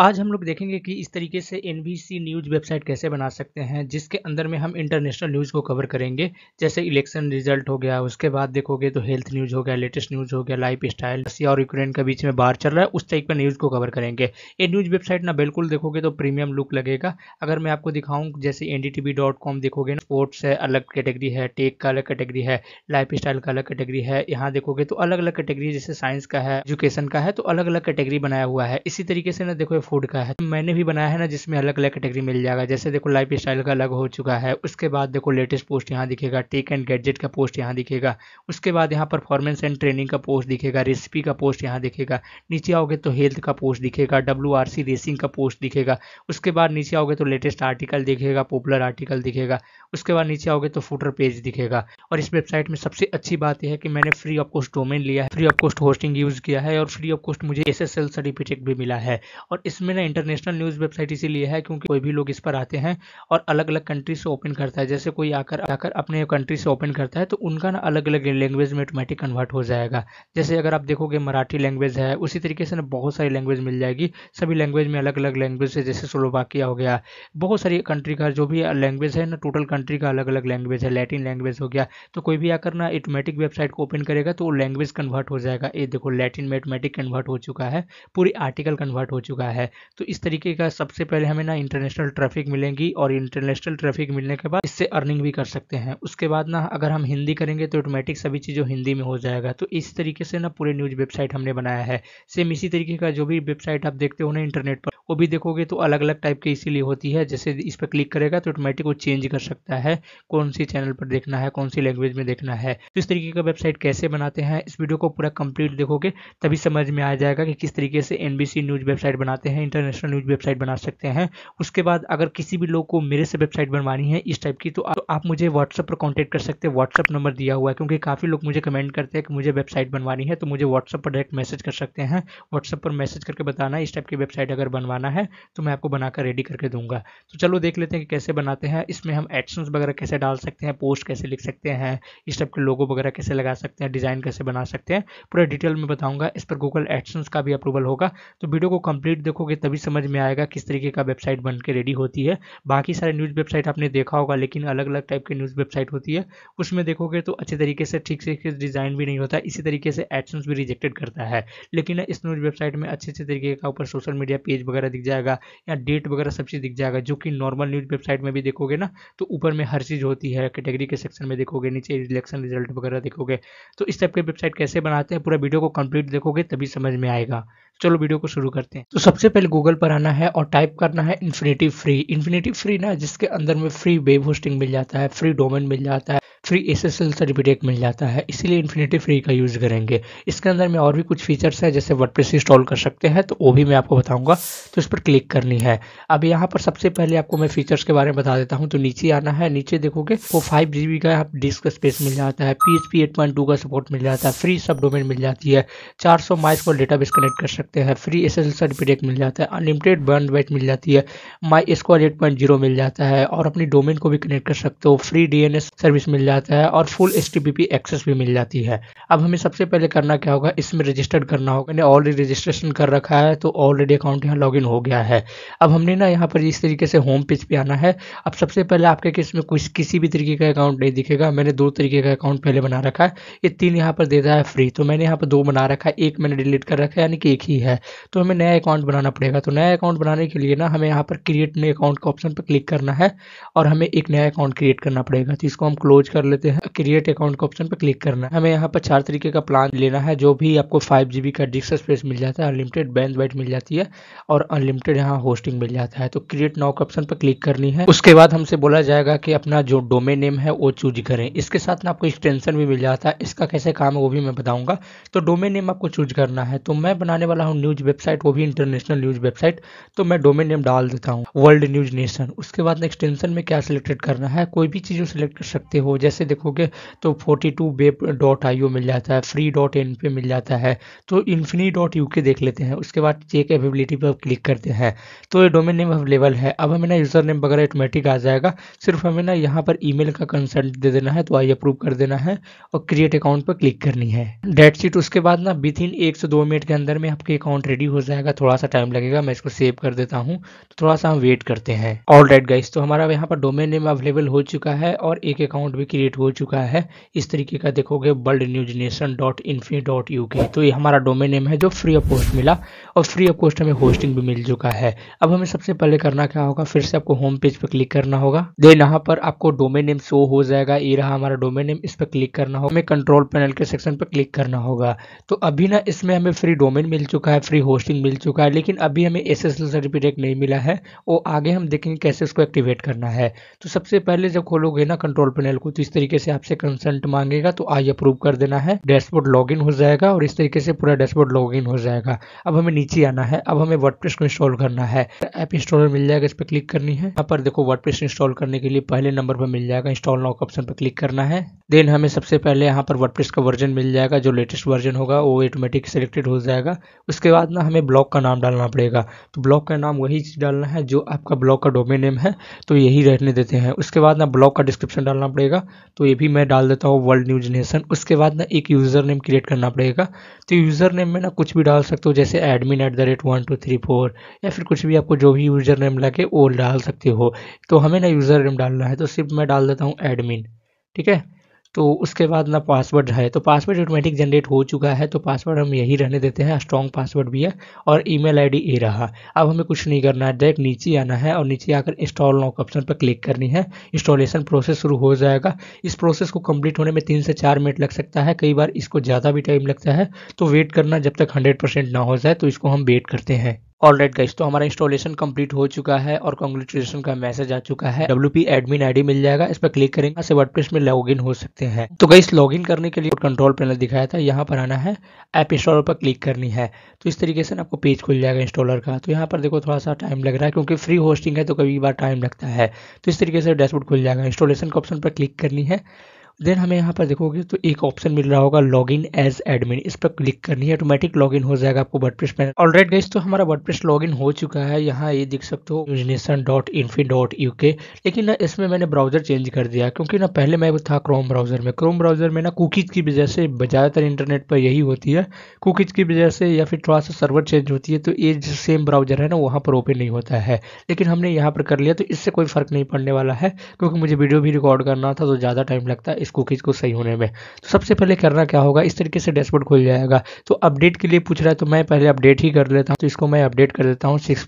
आज हम लोग देखेंगे कि इस तरीके से एन न्यूज़ वेबसाइट कैसे बना सकते हैं जिसके अंदर में हम इंटरनेशनल न्यूज़ को कवर करेंगे जैसे इलेक्शन रिजल्ट हो गया उसके बाद देखोगे तो हेल्थ न्यूज़ हो गया लेटेस्ट न्यूज़ हो गया लाइफ स्टाइल रसिया और यूक्रेन के बीच में बाहर चल रहा है उस टाइप का न्यूज़ को कवर करेंगे ये न्यूज़ वेबसाइट ना बिल्कुल देखोगे तो प्रीमियम लुक लगेगा अगर मैं आपको दिखाऊँ जैसे एन देखोगे ना स्पोर्ट्स है अलग कैटेगरी है टेक का अलग कैटेगरी है लाइफ स्टाइल का अलग कैटेगरी है यहाँ देखोगे तो अलग अलग कैटेगरी जैसे साइंस का है एजुकेशन का है तो अलग अलग कैटेगरी बनाया हुआ है इसी तरीके से ना देखो फूड का है मैंने भी बनाया है ना जिसमें अलग अलग कैटेगरी मिल जाएगा जैसे देखो लाइफ स्टाइल का अलग हो चुका है उसके बाद देखो लेटेस्ट पोस्ट यहाँ दिखेगा टेक एंड गैजेट का पोस्ट यहाँ दिखेगा उसके बाद यहाँ परफॉर्मेंस एंड ट्रेनिंग का पोस्ट दिखेगा रेसिपी का पोस्ट यहाँ दिखेगा नीचे आओगे तो हेल्थ का पोस्ट दिखेगा डब्ल्यू रेसिंग का पोस्ट दिखेगा उसके बाद नीचे आओगे तो लेटेस्ट आर्टिकल दिखेगा पॉपुलर आर्टिकल दिखेगा उसके बाद नीचे आओगे तो फूटर पेज दिखेगा और इस वेबसाइट में सबसे अच्छी बात यह है कि मैंने फ्री ऑफ कॉस्ट डोमेन लिया है free of cost hosting use किया है और फ्री ऑफ कॉस्ट मुझे एस सर्टिफिकेट भी मिला है और इस इसमें ना इंटरनेशनल न्यूज़ वेबसाइट इसीलिए है क्योंकि कोई भी लोग इस पर आते हैं और अलग अलग कंट्री से ओपन करता है जैसे कोई आकर आकर अपने कंट्री से ओपन करता है तो उनका ना अलग अलग लैंग्वेज में ऑटोमेटिक कन्वर्ट हो जाएगा जैसे अगर आप देखोगे मराठी लैंग्वेज है उसी तरीके से ना बहुत सारी लैंग्वेज मिल जाएगी सभी लैंग्वेज में अलग अलग लैंग्वेज है जैसे सोलोबाकिया हो गया बहुत सारी कंट्री का जो भी लैंग्वेज है ना टोटल कंट्री का अलग अलग लैंग्वेज है लैटिन लैंग्वेज हो गया तो कोई भी आकर ना ऑटोमेटिक वेबसाइट को ओपन करेगा तो वो लैंग्वेज कन्वर्ट हो जाएगा ये देखो लैटिन में ऑटोमेटिक कन्वर्ट हो चुका है पूरी आर्टिकल कन्वर्ट हो चुका है है तो इस तरीके का सबसे पहले हमें ना इंटरनेशनल ट्रैफिक मिलेंगी और इंटरनेशनल ट्रैफिक मिलने के बाद इससे अर्निंग भी कर सकते हैं उसके बाद ना अगर हम हिंदी करेंगे तो ऑटोमेटिक सभी चीज़ों हिंदी में हो जाएगा तो इस तरीके से ना पूरे न्यूज़ वेबसाइट हमने बनाया है सेम इसी तरीके का जो भी वेबसाइट आप देखते हो ना इंटरनेट पर वो भी देखोगे तो अलग अलग टाइप के इसीलिए होती है जैसे इस पर क्लिक करेगा तो ऑटोमेटिक वो चेंज कर सकता है कौन सी चैनल पर देखना है कौन सी लैंग्वेज में देखना है तो इस तरीके का वेबसाइट कैसे बनाते हैं इस वीडियो को पूरा कंप्लीट देखोगे तभी समझ में आ जाएगा कि किस तरीके से एनबीसी न्यूज़ वेबसाइट बनाते हैं सकते हैं इंटरनेशनल न्यूज वेबसाइट बना सकते हैं उसके बाद अगर किसी भी लोग को मेरे से वेबसाइट बनवानी है इस टाइप की तो आप, मुझे व्हाट्सअप पर कॉन्टेक्ट कर सकते हैं व्हाट्सअप नंबर दिया हुआ है क्योंकि काफ़ी लोग मुझे कमेंट करते हैं कि मुझे वेबसाइट बनवानी है तो मुझे व्हाट्सअप पर डायरेक्ट मैसेज कर सकते हैं व्हाट्सअप पर मैसेज करके बताना इस टाइप की वेबसाइट अगर बनवाना है तो मैं आपको बनाकर रेडी करके दूंगा तो चलो देख लेते हैं कि कैसे बनाते हैं इसमें हम एडसन्स वगैरह कैसे डाल सकते हैं पोस्ट कैसे लिख सकते हैं इस टाइप के लोगो वगैरह कैसे लगा सकते हैं डिज़ाइन कैसे बना सकते हैं पूरा डिटेल में बताऊँगा इस पर गूगल एडसन्स का भी अप्रूवल होगा तो वीडियो को कंप्लीट देखो देखोगे तभी समझ में आएगा किस तरीके का वेबसाइट बन के रेडी होती है बाकी सारे न्यूज़ वेबसाइट आपने देखा होगा लेकिन अलग अलग टाइप की न्यूज़ वेबसाइट होती है उसमें देखोगे तो अच्छे तरीके से ठीक से डिज़ाइन भी नहीं होता इसी तरीके से एडसेंस भी रिजेक्टेड करता है लेकिन इस न्यूज़ वेबसाइट में अच्छे अच्छे तरीके का ऊपर सोशल मीडिया पेज वगैरह दिख जाएगा या डेट वगैरह सब चीज़ दिख जाएगा जो कि नॉर्मल न्यूज़ वेबसाइट में भी देखोगे ना तो ऊपर में हर चीज़ होती है कैटेगरी के सेक्शन में देखोगे नीचे इलेक्शन रिजल्ट वगैरह देखोगे तो इस टाइप की वेबसाइट कैसे बनाते हैं पूरा वीडियो को कंप्लीट देखोगे तभी समझ में आएगा चलो वीडियो को शुरू करते हैं तो सबसे पहले गूगल पर आना है और टाइप करना है इन्फिनेटिव फ्री इन्फिनेटिव फ्री ना जिसके अंदर में फ्री वेब होस्टिंग मिल जाता है फ्री डोमेन मिल जाता है free S S L certificate मिल जाता है इसीलिए इन्फिनेटिव फ्री का यूज़ करेंगे इसके अंदर में और भी कुछ फीचर्स है जैसे वर्ड इंस्टॉल कर सकते हैं तो वो भी मैं आपको बताऊंगा तो इस पर क्लिक करनी है अब यहाँ पर सबसे पहले आपको मैं फीचर्स के बारे में बता देता हूँ तो नीचे आना है नीचे देखोगे वो फाइव जी का आप डिस्क स्पेस मिल जाता है P H P eight point two का सपोर्ट मिल जाता है फ्री सब डोमेन मिल जाती है चार सौ माइस को डेटा कनेक्ट कर सकते हैं free S S L certificate मिल जाता है अनलिमिटेड बैंड वेट मिल जाती है my square eight point zero मिल जाता है और अपनी डोमेन को भी कनेक्ट कर सकते हो फ्री डीएनएस सर्विस मिल जाता है और फुल एस एक्सेस भी मिल जाती है अब हमें सबसे पहले करना क्या होगा इसमें रजिस्टर्ड करना होगा मैंने ऑलरेडी रजिस्ट्रेशन कर रखा है तो ऑलरेडी अकाउंट यहाँ लॉगिन हो गया है अब हमने ना यहाँ पर इस तरीके से होम पेज पर आना है अब सबसे पहले आपके केस में कुछ किसी भी तरीके का अकाउंट नहीं दिखेगा मैंने दो तरीके का अकाउंट पहले बना रखा है ये तीन यहाँ पर देता है फ्री तो मैंने यहाँ पर दो बना रखा है एक मैंने डिलीट कर रखा है यानी कि एक ही है तो हमें नया अकाउंट बनाना करना पड़ेगा तो नया अकाउंट बनाने के लिए ना हमें यहाँ पर क्रिएट नए अकाउंट का ऑप्शन पर क्लिक करना है और हमें एक नया अकाउंट क्रिएट करना पड़ेगा तो इसको हम क्लोज कर लेते हैं क्रिएट अकाउंट का ऑप्शन पर क्लिक करना है हमें यहाँ पर चार तरीके का प्लान लेना है जो भी आपको फाइव का डिस्क स्पेस मिल जाता है अनलिमिटेड बैंक वाइट मिल जाती है और अनलिमिटेड यहाँ होस्टिंग मिल जाता है तो क्रिएट नाउ के ऑप्शन पर क्लिक करनी है उसके बाद हमसे बोला जाएगा कि अपना जो डोमेन नेम है वो चूज करें इसके साथ ना आपको एक्सटेंशन भी मिल जाता है इसका कैसे काम है वो भी मैं बताऊंगा तो डोमेन नेम आपको चूज करना है तो मैं बनाने वाला हूँ न्यूज वेबसाइट वो भी इंटरनेशनल पर्सनल यूज वेबसाइट तो मैं डोमेन नेम डाल देता हूँ वर्ल्ड न्यूज नेशन उसके बाद एक्सटेंशन में क्या सिलेक्टेड करना है कोई भी चीज़ सिलेक्ट कर सकते हो जैसे देखोगे तो forty two web dot I मिल जाता है फ्री डॉट इन पे मिल जाता है तो इन्फिनी डॉट यू के देख लेते हैं उसके बाद चेक एवेबिलिटी पर क्लिक करते हैं तो ये डोमेन नेम अवेलेबल है अब हमें ना यूज़र नेम वगैरह ऑटोमेटिक आ जाएगा सिर्फ हमें ना यहाँ पर ई का कंसल्ट दे देना है तो आई अप्रूव कर देना है और क्रिएट अकाउंट पर क्लिक करनी है डेट शीट उसके बाद ना विथ इन एक से दो मिनट के अंदर में आपके अकाउंट रेडी हो जाएगा थोड़ा सा टाइम टाइम लगेगा मैं इसको सेव कर देता हूँ तो थोड़ा सा हम वेट करते हैं ऑल राइट गाइस तो हमारा यहाँ पर डोमेन नेम अवेलेबल हो चुका है और एक अकाउंट भी क्रिएट हो चुका है इस तरीके का देखोगे world news nation dot infy dot U K तो ये हमारा डोमेन नेम है जो फ्री ऑफ कॉस्ट मिला और फ्री ऑफ कॉस्ट हमें होस्टिंग भी मिल चुका है अब हमें सबसे पहले करना क्या होगा फिर से आपको होम पेज पर क्लिक करना होगा देन यहाँ पर आपको डोमेन नेम शो हो जाएगा ये रहा हमारा डोमेन नेम इस पर क्लिक करना होगा हमें कंट्रोल पैनल के सेक्शन पर क्लिक करना होगा तो अभी ना इसमें हमें फ्री डोमेन मिल चुका है फ्री होस्टिंग मिल चुका है लेकिन लेकिन अभी हमें एस एस एल सर्टिफिकेट नहीं मिला है वो आगे हम देखेंगे कैसे उसको एक्टिवेट करना है तो सबसे पहले जब खोलोगे ना कंट्रोल पैनल को तो इस तरीके से आपसे कंसेंट मांगेगा तो आई अप्रूव कर देना है डैशबोर्ड लॉगिन हो जाएगा और इस तरीके से पूरा डैशबोर्ड लॉगिन हो जाएगा अब हमें नीचे आना है अब हमें वर्डप्रेस को इंस्टॉल करना है ऐप इंस्टॉलर मिल जाएगा इस पर क्लिक करनी है यहाँ पर देखो वर्डप्रेस इंस्टॉल करने के लिए पहले नंबर पर मिल जाएगा इंस्टॉल नॉक ऑप्शन पर क्लिक करना है देन हमें सबसे पहले यहाँ पर वर्डप्रेस का वर्जन मिल जाएगा जो लेटेस्ट वर्जन होगा वो ऑटोमेटिक सिलेक्टेड हो जाएगा उसके बाद ना हमें ब्लॉक का नाम डालना डालना पड़ेगा तो ब्लॉक का नाम वही चीज़ डालना है जो आपका ब्लॉक का डोमेन नेम है तो यही रहने देते हैं उसके बाद ना ब्लॉक का डिस्क्रिप्शन डालना पड़ेगा तो ये भी मैं डाल देता हूँ वर्ल्ड न्यूज नेशन उसके बाद ना एक यूज़र नेम क्रिएट करना पड़ेगा तो यूज़र नेम में ना कुछ भी डाल सकते हो जैसे admin at the rate one two three four या फिर कुछ भी आपको जो भी यूज़र नेम लगे वो डाल सकते हो तो हमें ना यूज़र नेम डालना है तो सिर्फ मैं डाल देता हूँ एडमिन ठीक है तो उसके बाद ना पासवर्ड है तो पासवर्ड ऑटोमेटिक जनरेट हो चुका है तो पासवर्ड हम यही रहने देते हैं स्ट्रॉन्ग पासवर्ड भी है और ईमेल आईडी ए रहा अब हमें कुछ नहीं करना है डायरेक्ट नीचे आना है और नीचे आकर इंस्टॉल नॉक ऑप्शन पर क्लिक करनी है इंस्टॉलेशन प्रोसेस शुरू हो जाएगा इस प्रोसेस को कम्प्लीट होने में तीन से चार मिनट लग सकता है कई बार इसको ज़्यादा भी टाइम लगता है तो वेट करना जब तक हंड्रेड ना हो जाए तो इसको हम वेट करते हैं ऑल राइट गाइस तो हमारा इंस्टॉलेशन कंप्लीट हो चुका है और कॉन्ग्रेचुलेशन का मैसेज आ चुका है डब्ल्यू पी एडमिन आई मिल जाएगा इस पर क्लिक करेंगे से वर्डप्रेस में लॉगिन हो सकते हैं तो गाइस लॉगिन करने के लिए कंट्रोल पैनल दिखाया था यहाँ पर आना है ऐप इंस्टॉलर पर क्लिक करनी है तो इस तरीके से आपको पेज खुल जाएगा इंस्टॉलर का तो यहाँ पर देखो थोड़ा सा टाइम लग रहा है क्योंकि फ्री होस्टिंग है तो कभी बार टाइम लगता है तो इस तरीके से डैशबोर्ड खुल जाएगा इंस्टॉलेशन के ऑप्शन पर क्लिक करनी है देन हमें यहाँ पर देखोगे तो एक ऑप्शन मिल रहा होगा लॉग इन एज एडमिन इस पर क्लिक करनी है ऑटोमेटिक लॉग इन हो जाएगा आपको वर्डप्रेस में ऑलरेड गाइस तो हमारा वर्डप्रेस लॉग इन हो चुका है यहाँ ये देख सकते हो यूजनेशन dot infy dot U K लेकिन ना इसमें मैंने ब्राउजर चेंज कर दिया क्योंकि ना पहले मैं था क्रोम ब्राउजर में क्रोम ब्राउजर में ना कुकीज की वजह से ज़्यादातर इंटरनेट पर यही होती है कुकीज की वजह से या फिर थोड़ा सा सर्वर चेंज होती है तो ये सेम ब्राउजर है ना वहाँ पर ओपन नहीं होता है लेकिन हमने यहाँ पर कर लिया तो इससे कोई फर्क नहीं पड़ने वाला है क्योंकि मुझे वीडियो भी रिकॉर्ड करना था तो ज़्यादा टाइम लगता है इस कुकीज़ को सही होने में तो सबसे पहले करना क्या होगा इस तरीके से डैशबोर्ड खुल जाएगा तो अपडेट के लिए पूछ रहा है तो मैं पहले अपडेट ही कर लेता हूँ तो इसको मैं अपडेट कर देता हूँ सिक्स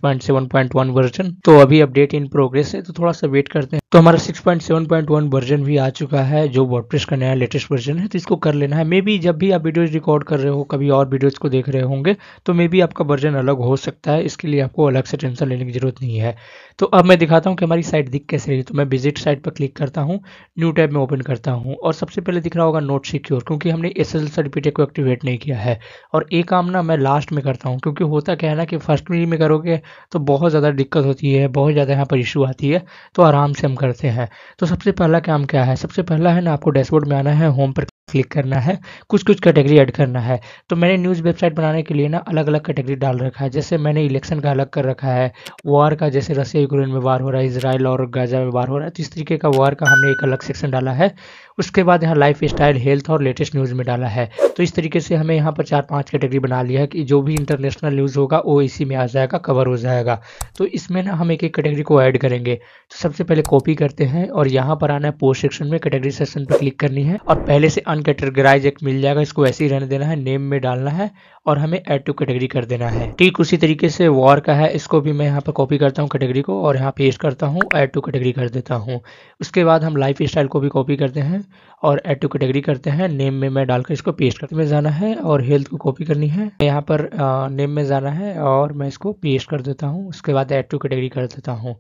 वर्जन तो अभी अपडेट इन प्रोग्रेस है तो थोड़ा सा वेट करते हैं तो हमारा 6.7.1 वर्जन भी आ चुका है जो वर्डप्रेस का नया लेटेस्ट वर्जन है तो इसको कर लेना है मे बी जब भी आप वीडियोज़ रिकॉर्ड कर रहे हो कभी और वीडियोज़ को देख रहे होंगे तो मे बी आपका वर्जन अलग हो सकता है इसके लिए आपको अलग से टेंशन लेने की जरूरत नहीं है तो अब मैं दिखाता हूँ कि हमारी साइट दिख कैसे रही तो मैं विजिट साइट पर क्लिक करता हूँ न्यू टैब में ओपन करता हूँ और सबसे पहले दिख रहा होगा नोट सिक्योर क्योंकि हमने एस एल सर्टिफिकेट को एक्टिवेट नहीं किया है और ये काम ना मैं लास्ट में करता हूँ क्योंकि होता क्या है ना कि फर्स्ट में करोगे तो बहुत ज़्यादा दिक्कत होती है बहुत ज़्यादा यहाँ पर इशू आती है तो आराम से हम करते हैं तो सबसे पहला काम क्या है सबसे पहला है ना आपको डैशबोर्ड में आना है होम पर क्लिक करना है कुछ कुछ कैटेगरी ऐड करना है तो मैंने न्यूज़ वेबसाइट बनाने के लिए ना अलग अलग कैटेगरी डाल रखा है जैसे मैंने इलेक्शन का अलग कर रखा है वार का जैसे रसिया यूक्रेन में वार हो रहा है इसराइल और गाजा में वार हो रहा है तो इस तरीके का वार का हमने एक अलग सेक्शन डाला है उसके बाद यहाँ लाइफ स्टाइल हेल्थ और लेटेस्ट न्यूज़ में डाला है तो इस तरीके से हमें यहाँ पर चार पाँच कैटेगरी बना लिया है कि जो भी इंटरनेशनल न्यूज़ होगा वो इसी में आ जाएगा कवर हो जाएगा तो इसमें ना हम एक एक कैटेगरी को ऐड करेंगे तो सबसे पहले कॉपी करते हैं और यहाँ पर आना है पोस्ट सेक्शन में कैटेगरी सेक्शन पर क्लिक करनी है और पहले से अन कैटेगराइज एक मिल जाएगा इसको वैसे ही रहने देना है नेम में डालना है और हमें एड टू कैटेगरी कर देना है ठीक उसी तरीके से वॉर का है इसको भी मैं यहाँ पर कॉपी करता हूँ कैटेगरी को और यहाँ पेस्ट करता हूँ एड टू कैटेगरी कर देता हूँ उसके बाद हम लाइफ स्टाइल को भी कॉपी करते हैं और एड टू कैटेगरी करते हैं नेम में मैं डालकर इसको पेस्ट करते में जाना है और हेल्थ को कॉपी करनी है यहाँ पर नेम में जाना है और मैं इसको पेस्ट कर देता हूँ उसके बाद एड टू कैटेगरी कर देता हूँ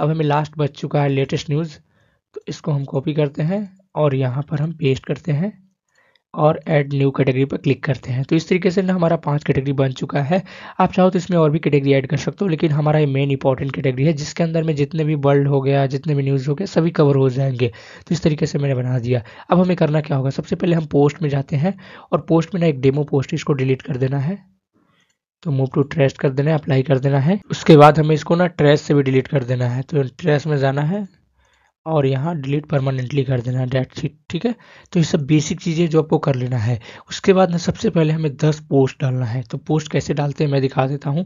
अब हमें लास्ट बच चुका है लेटेस्ट न्यूज़ तो इसको हम कॉपी करते हैं और यहाँ पर हम पेस्ट करते हैं और ऐड न्यू कैटेगरी पर क्लिक करते हैं तो इस तरीके से ना हमारा पांच कैटेगरी बन चुका है आप चाहो तो इसमें और भी कैटेगरी ऐड कर सकते हो लेकिन हमारा ये मेन इंपॉर्टेंट कैटेगरी है जिसके अंदर में जितने भी वर्ल्ड हो गया जितने भी न्यूज़ हो गया सभी कवर हो जाएंगे तो इस तरीके से मैंने बना दिया अब हमें करना क्या होगा सबसे पहले हम पोस्ट में जाते हैं और पोस्ट में ना एक डेमो पोस्ट इसको डिलीट कर देना है तो मूव टू ट्रेस कर देना है अप्लाई कर देना है उसके बाद हमें इसको ना ट्रेस से भी डिलीट कर देना है तो ट्रेस में जाना है और यहाँ डिलीट परमानेंटली कर देना डेट शीट ठीक है तो ये सब बेसिक चीज़ें जो आपको कर लेना है उसके बाद ना सबसे पहले हमें 10 पोस्ट डालना है तो पोस्ट कैसे डालते हैं मैं दिखा देता हूँ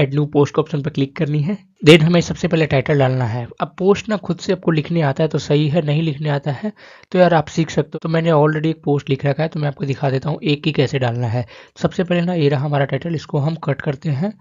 ऐड न्यू पोस्ट के ऑप्शन पर क्लिक करनी है देन हमें सबसे पहले टाइटल डालना है अब पोस्ट ना खुद से आपको लिखने आता है तो सही है नहीं लिखने आता है तो यार आप सीख सकते हो तो मैंने ऑलरेडी एक पोस्ट लिख रखा है तो मैं आपको दिखा देता हूँ एक ही कैसे डालना है सबसे पहले ना ये रहा हमारा टाइटल इसको हम कट करते हैं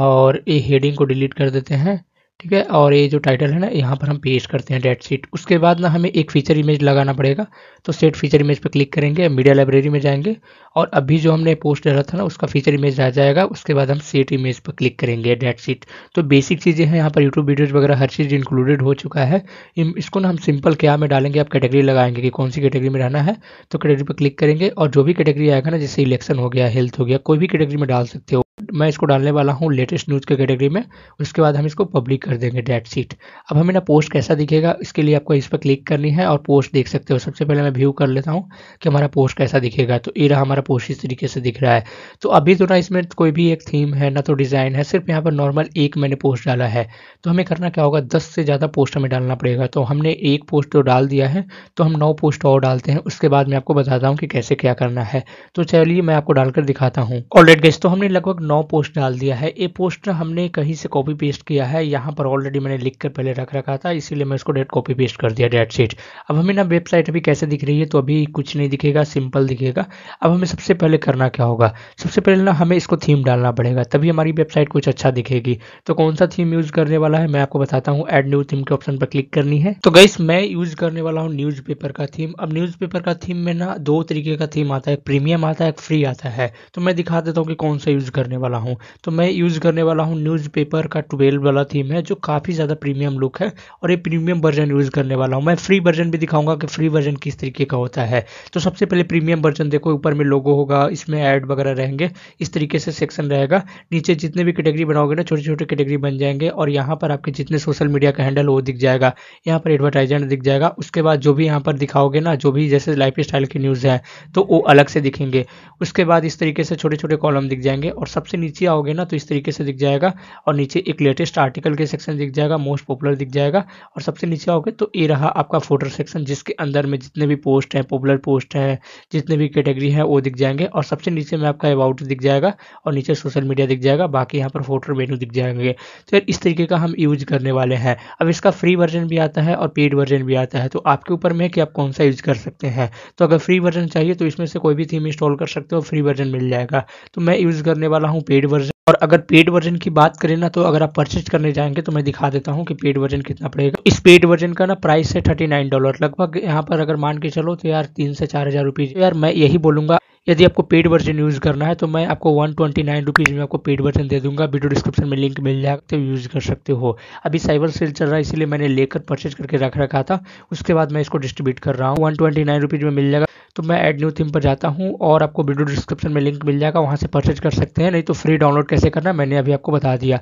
और ये हेडिंग को डिलीट कर देते हैं ठीक है और ये जो टाइटल है ना यहाँ पर हम पेस्ट करते हैं डेट शीट उसके बाद ना हमें एक फीचर इमेज लगाना पड़ेगा तो सेट फीचर इमेज पर क्लिक करेंगे मीडिया लाइब्रेरी में जाएंगे और अभी जो हमने पोस्ट डाला था ना उसका फीचर इमेज आ जाएगा उसके बाद हम सेट इमेज पर क्लिक करेंगे डेट शीट तो बेसिक चीज़ें हैं यहाँ पर यूट्यूब वीडियोज़ वगैरह हर चीज़ इंक्लूडेड हो चुका है इसको ना हम सिंपल क्या में डालेंगे आप कैटेगरी लगाएंगे कि कौन सी कैटेगरी में रहना है तो कैटेगरी पर क्लिक करेंगे और जो भी कैटेगरी आएगा ना जैसे इलेक्शन हो गया हेल्थ हो गया कोई भी कैटेगरी में डाल सकते हो मैं इसको डालने वाला हूँ लेटेस्ट न्यूज़ के कैटेगरी में उसके बाद हम इसको पब्लिक कर देंगे डेट सीट अब हमें ना पोस्ट कैसा दिखेगा इसके लिए आपको इस पर क्लिक करनी है और पोस्ट देख सकते हो सबसे पहले मैं व्यू कर लेता हूँ कि हमारा पोस्ट कैसा दिखेगा तो ये रहा हमारा पोस्ट इस तरीके से दिख रहा है तो अभी तो ना इसमें कोई भी एक थीम है ना तो डिज़ाइन है सिर्फ यहाँ पर नॉर्मल एक मैंने पोस्ट डाला है तो हमें करना क्या होगा दस से ज़्यादा पोस्ट हमें डालना पड़ेगा तो हमने एक पोस्ट तो डाल दिया है तो हम नौ पोस्ट और डालते हैं उसके बाद मैं आपको बताता हूँ कि कैसे क्या करना है तो चलिए मैं आपको डालकर दिखाता हूँ और गेस्ट तो हमने लगभग नौ पोस्ट डाल दिया है ये पोस्ट हमने कहीं से कॉपी पेस्ट किया है यहाँ पर ऑलरेडी मैंने लिख कर पहले रख रखा था इसीलिए मैं इसको डेट कॉपी पेस्ट कर दिया डेट सीट अब हमें ना वेबसाइट अभी कैसे दिख रही है तो अभी कुछ नहीं दिखेगा सिंपल दिखेगा अब हमें सबसे पहले करना क्या होगा सबसे पहले ना हमें इसको थीम डालना पड़ेगा तभी हमारी वेबसाइट कुछ अच्छा दिखेगी तो कौन सा थीम यूज़ करने वाला है मैं आपको बताता हूँ एड न्यू थीम के ऑप्शन पर क्लिक करनी है तो गई मैं यूज़ करने वाला हूँ न्यूज़ का थीम अब न्यूज़ का थीम में ना दो तरीके का थीम आता है एक प्रीमियम आता है एक फ्री आता है तो मैं दिखा देता हूँ कि कौन सा यूज़ करने करने वाला हूँ तो मैं यूज़ करने वाला हूँ न्यूज़पेपर का ट्वेल्व वाला थीम है जो काफ़ी ज़्यादा प्रीमियम लुक है और ये प्रीमियम वर्जन यूज़ करने वाला हूँ मैं फ्री वर्जन भी दिखाऊंगा कि फ्री वर्जन किस तरीके का होता है तो सबसे पहले प्रीमियम वर्जन देखो ऊपर में लोगो होगा इसमें ऐड वगैरह रहेंगे इस तरीके से सेक्शन रहेगा नीचे जितने भी कैटेगरी बनाओगे ना छोटे छोटे कैटेगरी बन जाएंगे और यहाँ पर आपके जितने सोशल मीडिया का हैंडल वो दिख जाएगा यहाँ पर एडवर्टाइजमेंट दिख जाएगा उसके बाद जो भी यहाँ पर दिखाओगे ना जो भी जैसे लाइफ स्टाइल की न्यूज़ है तो वो अलग से दिखेंगे उसके बाद इस तरीके से छोटे छोटे कॉलम दिख जाएंगे और सब सबसे नीचे आओगे ना तो इस तरीके से दिख जाएगा और नीचे एक लेटेस्ट आर्टिकल के सेक्शन दिख जाएगा मोस्ट पॉपुलर दिख जाएगा और सबसे नीचे आओगे तो ये रहा आपका फोटर सेक्शन जिसके अंदर में जितने भी पोस्ट हैं पॉपुलर पोस्ट हैं जितने भी कैटेगरी हैं वो दिख जाएंगे और सबसे नीचे में आपका अबाउट दिख जाएगा और नीचे सोशल मीडिया दिख जाएगा बाकी यहाँ पर फोटो मेनू दिख जाएंगे तो यार इस तरीके का हम यूज करने वाले हैं अब इसका फ्री वर्जन भी आता है और पेड वर्जन भी आता है तो आपके ऊपर में कि आप कौन सा यूज कर सकते हैं तो अगर फ्री वर्जन चाहिए तो इसमें से कोई भी थीम इंस्टॉल कर सकते हो फ्री वर्जन मिल जाएगा तो मैं यूज करने वाला हूँ पेड वर्जन और अगर पेड वर्जन की बात करें ना तो अगर आप परचेज करने जाएंगे तो मैं दिखा देता हूँ कि पेड वर्जन कितना पड़ेगा इस पेड वर्जन का ना प्राइस है थर्टी नाइन डॉलर लगभग यहाँ पर अगर मान के चलो तो यार तीन से चार हजार रुपीज यार मैं यही बोलूंगा यदि आपको पेड वर्जन यूज़ करना है तो मैं आपको वन ट्वेंटी नाइन रुपीज़ में आपको पेड वर्जन दे दूंगा वीडियो डिस्क्रिप्शन में लिंक मिल जाएगा तो यूज़ कर सकते हो अभी साइबर सेल चल रहा है इसलिए मैंने लेकर परचेज करके रख रखा था उसके बाद मैं इसको डिस्ट्रीब्यूट कर रहा हूँ वन ट्वेंटी नाइन रुपीज़ में मिल जाएगा तो मैं एड न्यू थीम पर जाता हूँ और आपको वीडियो डिस्क्रिप्शन में लिंक मिल जाएगा वहाँ से परचेज कर सकते हैं नहीं तो फ्री डाउनलोड कैसे करना मैंने अभी आपको बता दिया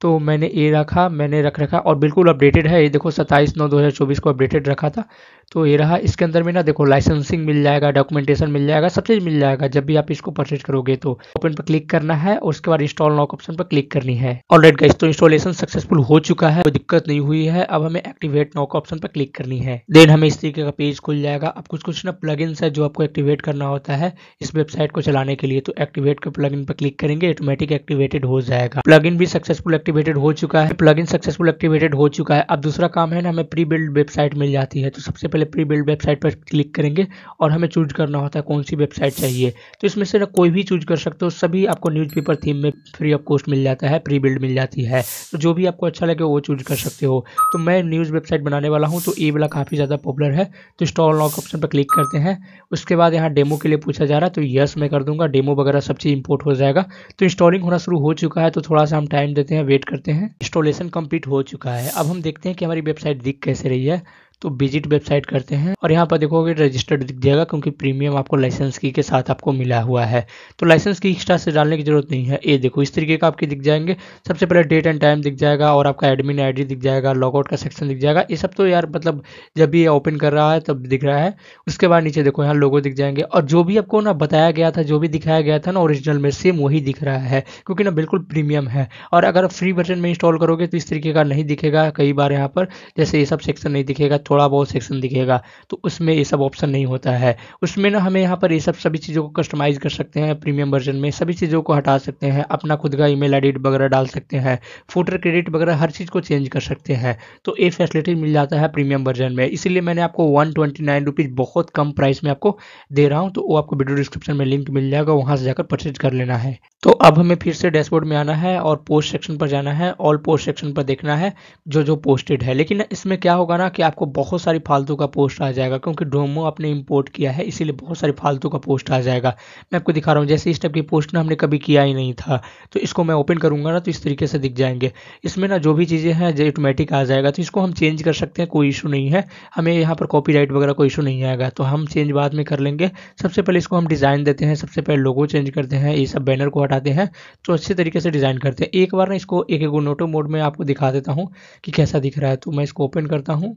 तो मैंने ए रखा मैंने रख रखा और बिल्कुल अपडेटेड है ये देखो सत्ताईस नौ चौबीस को अपडेटेड रखा था तो ये रहा इसके अंदर में ना देखो लाइसेंसिंग मिल जाएगा डॉक्यूमेंटेशन मिल जाएगा सब चीज़ मिल जाएगा जब भी आप इसको परचेज करोगे तो ओपन पर क्लिक करना है और उसके बाद इंस्टॉल नॉक ऑप्शन पर क्लिक करनी है ऑलरेडी गाइस तो इंस्टॉलेशन सक्सेसफुल हो चुका है कोई दिक्कत नहीं हुई है अब हमें एक्टिवेट नॉक ऑप्शन पर क्लिक करनी है देन हमें इस तरीके का पेज खुल जाएगा अब कुछ कुछ ना प्लग है जो आपको एक्टिवेट करना होता है इस वेबसाइट को चलाने के लिए तो एक्टिवेट के प्लग पर क्लिक करेंगे ऑटोमेटिक एक्टिवेटेड हो जाएगा प्लग भी सक्सेसफुल एक्टिवेटेड हो चुका है प्लग सक्सेसफुल एक्टिवेटेड हो चुका है अब दूसरा काम है ना हमें प्री बिल्ड वेबसाइट मिल जाती है तो सबसे पहले प्री बिल्ड वेबसाइट पर क्लिक करेंगे और हमें चूज करना होता है कौन सी वेबसाइट चाहिए तो इसमें से ना कोई भी चूज कर सकते हो सभी आपको न्यूज़पेपर थीम में फ्री ऑफ कॉस्ट मिल जाता है प्री बिल्ड मिल जाती है तो जो भी आपको अच्छा लगे वो चूज कर सकते हो तो मैं न्यूज़ वेबसाइट बनाने वाला हूँ तो ये वाला काफ़ी ज़्यादा पॉपुलर है तो इंस्टॉल लॉक ऑप्शन पर क्लिक करते हैं उसके बाद यहाँ डेमो के लिए पूछा जा रहा है तो यस मैं कर दूंगा डेमो वगैरह सब चीज़ इंपोर्ट हो जाएगा तो इंस्टॉलिंग होना शुरू हो चुका है तो थोड़ा सा हम टाइम देते हैं वेट करते हैं इंस्टॉलेशन कंप्लीट हो चुका है अब हम देखते हैं कि हमारी वेबसाइट दिख कैसे रही है तो विजिट वेबसाइट करते हैं और यहाँ पर देखोगे रजिस्टर्ड दिख जाएगा क्योंकि प्रीमियम आपको लाइसेंस की के साथ आपको मिला हुआ है तो लाइसेंस की एक्स्ट्रा से डालने की जरूरत नहीं है ये देखो इस तरीके का आपके दिख जाएंगे सबसे पहले डेट एंड टाइम दिख जाएगा और आपका एडमिन आईडी दिख जाएगा लॉगआउट का सेक्शन दिख जाएगा ये सब तो यार मतलब जब भी ओपन कर रहा है तब दिख रहा है उसके बाद नीचे देखो यहाँ लोगो दिख जाएंगे और जो भी आपको ना बताया गया था जो भी दिखाया गया था ना ओरिजिनल में सेम वही दिख रहा है क्योंकि ना बिल्कुल प्रीमियम है और अगर फ्री वर्जन में इंस्टॉल करोगे तो इस तरीके का नहीं दिखेगा कई बार यहाँ पर जैसे ये सब सेक्शन नहीं दिखेगा थोड़ा बहुत सेक्शन दिखेगा तो उसमें ये सब ऑप्शन नहीं होता है उसमें ना हमें यहाँ पर ये सब सभी चीज़ों को कस्टमाइज़ कर सकते हैं प्रीमियम वर्जन में सभी चीज़ों को हटा सकते हैं अपना खुद का ईमेल आईडी वगैरह डाल सकते हैं फोटर क्रेडिट वगैरह हर चीज़ को चेंज कर सकते हैं तो ये फैसिलिटी मिल जाता है प्रीमियम वर्जन में इसीलिए मैंने आपको वन ट्वेंटी बहुत कम प्राइस में आपको दे रहा हूँ तो वो आपको वीडियो डिस्क्रिप्शन में लिंक मिल जाएगा वहाँ से जाकर परचेज कर लेना है तो अब हमें फिर से डैशबोर्ड में आना है और पोस्ट सेक्शन पर जाना है ऑल पोस्ट सेक्शन पर देखना है जो जो पोस्टेड है लेकिन इसमें क्या होगा ना कि आपको बहुत सारी फालतू का पोस्ट आ जाएगा क्योंकि डोमो आपने इंपोर्ट किया है इसीलिए बहुत सारी फालतू का पोस्ट आ जाएगा मैं आपको दिखा रहा हूँ जैसे इस टाइप की पोस्ट ना हमने कभी किया ही नहीं था तो इसको मैं ओपन करूँगा ना तो इस तरीके से दिख जाएंगे इसमें ना जो भी चीज़ें हैं जो ऑटोमेटिक आ जाएगा तो इसको हम चेंज कर सकते हैं कोई इशू नहीं है हमें यहाँ पर कॉपी वगैरह कोई इशू नहीं आएगा तो हम चेंज बाद में कर लेंगे सबसे पहले इसको हम डिज़ाइन देते हैं सबसे पहले लोगो चेंज करते हैं ये सब बैनर को हटाते हैं तो अच्छे तरीके से डिज़ाइन करते हैं एक बार ना इसको एक एक नोटो मोड में आपको दिखा देता हूँ कि कैसा दिख रहा है तो मैं इसको ओपन करता हूँ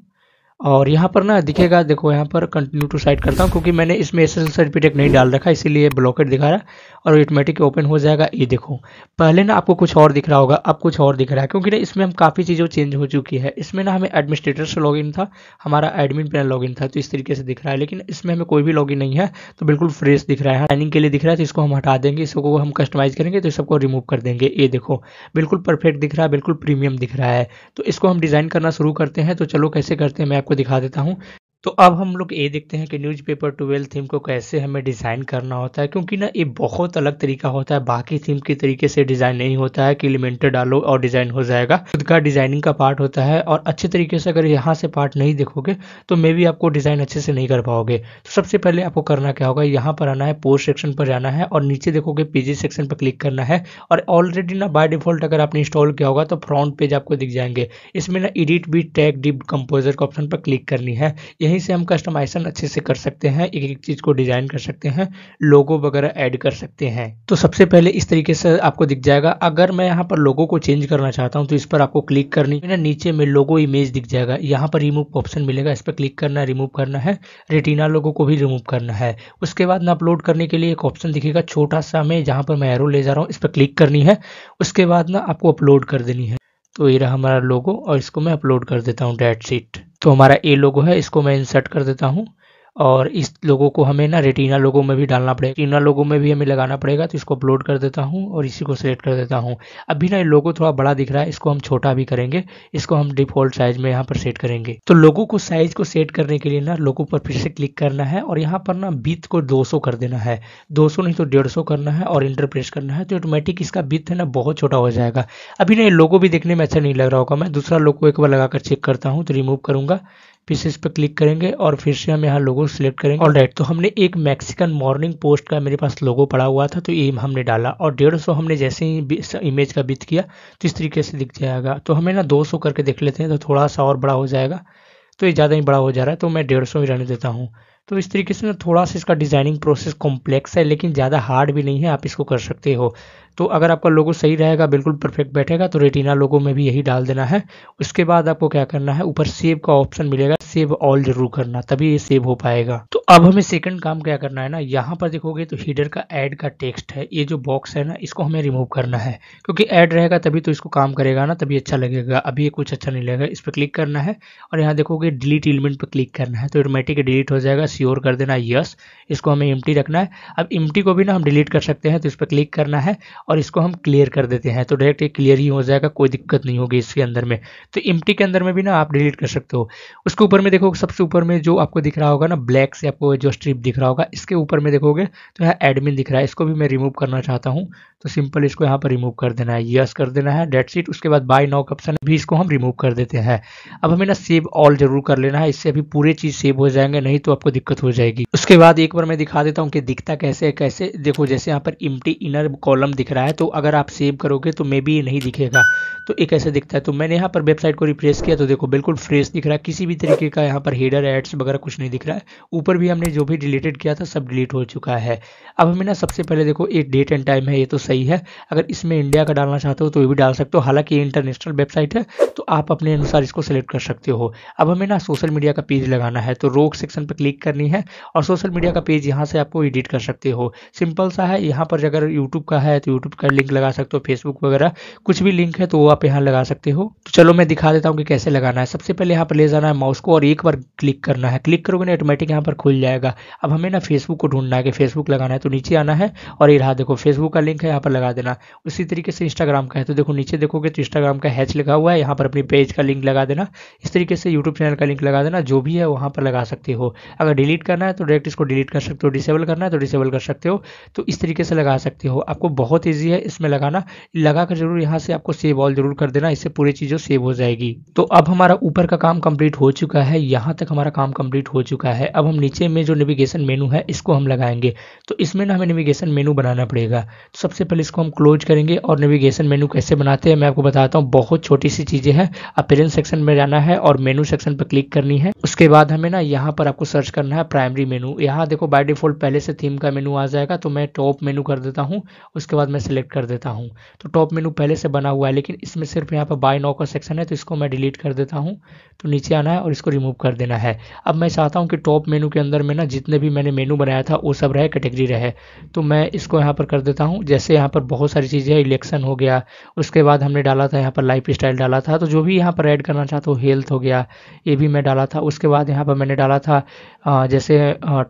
और यहाँ पर ना दिखेगा देखो यहाँ पर कंटिन्यू टू साइट करता हूँ क्योंकि मैंने इसमें एस एस सर्टिफिकेट नहीं डाल रखा इसीलिए ब्लॉकेट दिखा रहा है और ऑटोमेटिक ओपन हो जाएगा ये देखो पहले ना आपको कुछ और दिख रहा होगा अब कुछ और दिख रहा है क्योंकि ना इसमें हम काफ़ी चीज़ें चेंज हो चुकी है इसमें ना हमें एडमिनिस्ट्रेटर से लॉगिन था हमारा एडमिन पेन लॉगिन था तो इस तरीके से दिख रहा है लेकिन इसमें हमें कोई भी लॉगिन नहीं है तो बिल्कुल फ्रेश दिख रहा है टाइनिंग के लिए दिख रहा है तो इसको हम हटा देंगे इसको हम कस्टमाइज करेंगे तो सबको रिमूव कर देंगे ये देखो बिल्कुल परफेक्ट दिख रहा है बिल्कुल प्रीमियम दिख रहा है तो इसको हम डिज़ाइन करना शुरू करते हैं तो चलो कैसे करते हैं मैं आपको दिखा देता हूँ तो अब हम लोग ये देखते हैं कि न्यूज़पेपर ट्वेल्व थीम को कैसे हमें डिज़ाइन करना होता है क्योंकि ना ये बहुत अलग तरीका होता है बाकी थीम के तरीके से डिज़ाइन नहीं होता है कि एलिमेंटर डालो और डिज़ाइन हो जाएगा खुद का डिज़ाइनिंग का पार्ट होता है और अच्छे तरीके से अगर यहाँ से पार्ट नहीं देखोगे तो मे भी आपको डिज़ाइन अच्छे से नहीं कर पाओगे तो सबसे पहले आपको करना क्या होगा यहाँ पर आना है पोस्ट सेक्शन पर जाना है और नीचे देखोगे पेजेस सेक्शन पर क्लिक करना है और ऑलरेडी ना बाय डिफॉल्ट अगर आपने इंस्टॉल किया होगा तो फ्रंट पेज आपको दिख जाएंगे इसमें ना एडिट बी टैग डिप कंपोजर के ऑप्शन पर क्लिक करनी है यही यहीं से हम कस्टमाइजेशन अच्छे से कर सकते हैं एक एक चीज़ को डिज़ाइन कर सकते हैं लोगो वगैरह ऐड कर सकते हैं तो सबसे पहले इस तरीके से आपको दिख जाएगा अगर मैं यहाँ पर लोगो को चेंज करना चाहता हूँ तो इस पर आपको क्लिक करनी है नीचे में लोगो इमेज दिख जाएगा यहाँ पर रिमूव ऑप्शन मिलेगा इस पर क्लिक करना है रिमूव करना है रेटिना लोगो को भी रिमूव करना है उसके बाद में अपलोड करने के लिए एक ऑप्शन दिखेगा छोटा सा में जहाँ पर मैं एरो ले जा रहा हूँ इस पर क्लिक करनी है उसके बाद ना आपको अपलोड कर देनी है तो ये रहा हमारा लोगो और इसको मैं अपलोड कर देता हूँ डेट सीट तो हमारा ए लोगो है इसको मैं इंसर्ट कर देता हूँ और इस लोगों को हमें ना रेटिना लोगों में भी डालना पड़ेगा रेटिना लोगों में भी हमें लगाना पड़ेगा तो इसको अपलोड कर देता हूँ और इसी को सिलेक्ट कर देता हूँ अभी ना ये लोगो थोड़ा बड़ा दिख रहा है इसको हम छोटा भी करेंगे इसको हम डिफॉल्ट साइज में यहाँ पर सेट करेंगे तो लोगों को साइज को सेट करने के लिए ना लोगों पर फिर से क्लिक करना है और यहाँ पर ना बीत को दो कर देना है दो नहीं तो डेढ़ करना है और इंटर प्रेस करना है तो ऑटोमेटिक इसका बीत है ना बहुत छोटा हो जाएगा अभी ना ये लोगो भी देखने में अच्छा नहीं लग रहा होगा मैं दूसरा लोगो एक बार लगाकर चेक करता हूँ तो रिमूव करूँगा फिर से इस पर क्लिक करेंगे और फिर से हम यहाँ लोगो सिलेक्ट करेंगे ऑल राइट तो हमने एक मैक्सिकन मॉर्निंग पोस्ट का मेरे पास लोगो पड़ा हुआ था तो ये हमने डाला और डेढ़ सौ हमने जैसे ही इमेज का बित किया तो इस तरीके से दिख जाएगा तो हमें ना दो सौ करके देख लेते हैं तो थोड़ा सा और बड़ा हो जाएगा तो ये ज़्यादा ही बड़ा हो जा रहा है तो मैं डेढ़ सौ ही रहने देता हूँ तो इस तरीके से ना थोड़ा सा इसका डिज़ाइनिंग प्रोसेस कॉम्प्लेक्स है लेकिन ज़्यादा हार्ड भी नहीं है आप इसको कर सकते हो तो अगर आपका लोगो सही रहेगा बिल्कुल परफेक्ट बैठेगा तो रेटिना लोगो में भी यही डाल देना है उसके बाद आपको क्या करना है ऊपर सेव का ऑप्शन मिलेगा सेव ऑल जरूर करना तभी ये सेव हो पाएगा तो अब हमें सेकंड काम क्या करना है ना यहाँ पर देखोगे तो हीडर का एड का टेक्स्ट है ये जो बॉक्स है ना इसको हमें रिमूव करना है क्योंकि एड रहेगा तभी तो इसको काम करेगा ना तभी अच्छा लगेगा अभी ये कुछ अच्छा नहीं लगेगा इस पर क्लिक करना है और यहाँ देखोगे डिलीट एलिमेंट पर क्लिक करना है तो ऑटोमेटिक डिलीट हो जाएगा सियोर कर देना यस इसको हमें एम्प्टी रखना है अब एम्प्टी को भी ना हम डिलीट कर सकते हैं तो इस पर क्लिक करना है और इसको हम क्लियर कर देते हैं तो डायरेक्ट ये क्लियर ही हो जाएगा कोई दिक्कत नहीं होगी इसके अंदर में तो इम्टी के अंदर में भी ना आप डिलीट कर सकते हो उसके ऊपर में देखो सबसे ऊपर में जो आपको दिख रहा होगा ना ब्लैक से आपको जो स्ट्रिप दिख रहा होगा इसके ऊपर में देखोगे तो यहाँ एडमिन दिख रहा है इसको भी मैं रिमूव करना चाहता हूँ तो सिंपल इसको यहाँ पर रिमूव कर देना है यस कर देना है डेट सीट उसके बाद बाय नाउ का ऑप्शन भी इसको हम रिमूव कर देते हैं अब हमें ना सेव ऑल जरूर कर लेना है इससे अभी पूरे चीज़ सेव हो जाएंगे नहीं तो आपको दिक्कत हो जाएगी उसके बाद एक बार मैं दिखा देता हूँ कि दिखता कैसे कैसे देखो जैसे यहाँ पर इम्टी इनर कॉलम दिख रहा रहा है तो अगर आप सेव करोगे तो मे बी ये नहीं दिखेगा तो एक ऐसा दिखता है तो मैंने यहाँ पर वेबसाइट को रिफ्रेश किया तो देखो बिल्कुल फ्रेश दिख रहा है किसी भी तरीके का यहाँ पर हेडर एड्स वगैरह कुछ नहीं दिख रहा है ऊपर भी हमने जो भी डिलीटेड किया था सब डिलीट हो चुका है अब हमें ना सबसे पहले देखो एक डेट एंड टाइम है ये तो सही है अगर इसमें इंडिया का डालना चाहते हो तो ये भी डाल सकते हो हालांकि ये इंटरनेशनल वेबसाइट है तो आप अपने अनुसार इसको सेलेक्ट कर सकते हो अब हमें ना सोशल मीडिया का पेज लगाना है तो रोक सेक्शन पर क्लिक करनी है और सोशल मीडिया का पेज यहाँ से आपको एडिट कर सकते हो सिंपल सा है यहाँ पर अगर यूट्यूब का है तो यूट्यूब का लिंक लगा सकते हो फेसबुक वगैरह कुछ भी लिंक है तो वो आप यहाँ लगा सकते हो तो चलो मैं दिखा देता हूँ कि कैसे लगाना है सबसे पहले यहाँ पर ले जाना है माउस को और एक बार क्लिक करना है क्लिक करोगे ना ऑटोमेटिक यहाँ पर खुल जाएगा अब हमें ना फेसबुक को ढूंढना है कि फेसबुक लगाना है तो नीचे आना है और यहाँ देखो फेसबुक का लिंक है यहाँ पर लगा देना उसी तरीके से इंस्टाग्राम का है तो देखो नीचे देखोगे तो इंस्टाग्राम का हैच लिखा हुआ है यहाँ पर अपनी पेज का लिंक लगा देना इस तरीके से यूट्यूब चैनल का लिंक लगा देना जो भी है वहाँ पर लगा सकते हो अगर डिलीट करना है तो डायरेक्ट इसको डिलीट कर सकते हो डिसेबल करना है तो डिसेबल कर सकते हो तो इस तरीके से लगा सकते हो आपको बहुत ईजी है इसमें लगाना लगा कर जरूर यहाँ से आपको सेव ऑल जरूर कर देना इससे पूरी चीजों सेव हो जाएगी तो अब हमारा ऊपर का काम कंप्लीट हो चुका है यहाँ तक हमारा काम कंप्लीट हो चुका है अब हम नीचे में जो नेविगेशन मेनू है इसको हम लगाएंगे तो इसमें ना हमें नेविगेशन मेनू बनाना पड़ेगा तो सबसे पहले इसको हम क्लोज करेंगे और नेविगेशन मेनू कैसे बनाते हैं मैं आपको बताता हूँ बहुत छोटी सी चीज़ें हैं अपेरेंस सेक्शन में जाना है और मेनू सेक्शन पर क्लिक करनी है उसके बाद हमें ना यहाँ पर आपको सर्च करना है प्राइमरी मेनू यहाँ देखो बाय डिफॉल्ट पहले से थीम का मेनू आ जाएगा तो मैं टॉप मेनू कर देता हूँ उसके बाद मैं सिलेक्ट कर देता हूँ तो टॉप मेनू पहले से बना हुआ है लेकिन इसमें सिर्फ यहाँ पर बाय नाउ का सेक्शन है तो इसको मैं डिलीट कर देता हूँ तो नीचे आना है और इसको रिमूव कर देना है अब मैं चाहता हूँ कि टॉप मेनू के अंदर में ना जितने भी मैंने मेनू बनाया था वो सब रहे कैटेगरी रहे तो मैं इसको यहाँ पर कर देता हूँ जैसे यहाँ पर बहुत सारी चीज़ें हैं इलेक्शन हो गया उसके बाद हमने डाला था यहाँ पर लाइफ स्टाइल डाला था तो जो भी यहाँ पर ऐड करना चाहता हूँ हेल्थ हो गया ये भी मैं डाला था उसके बाद यहाँ पर मैंने डाला था जैसे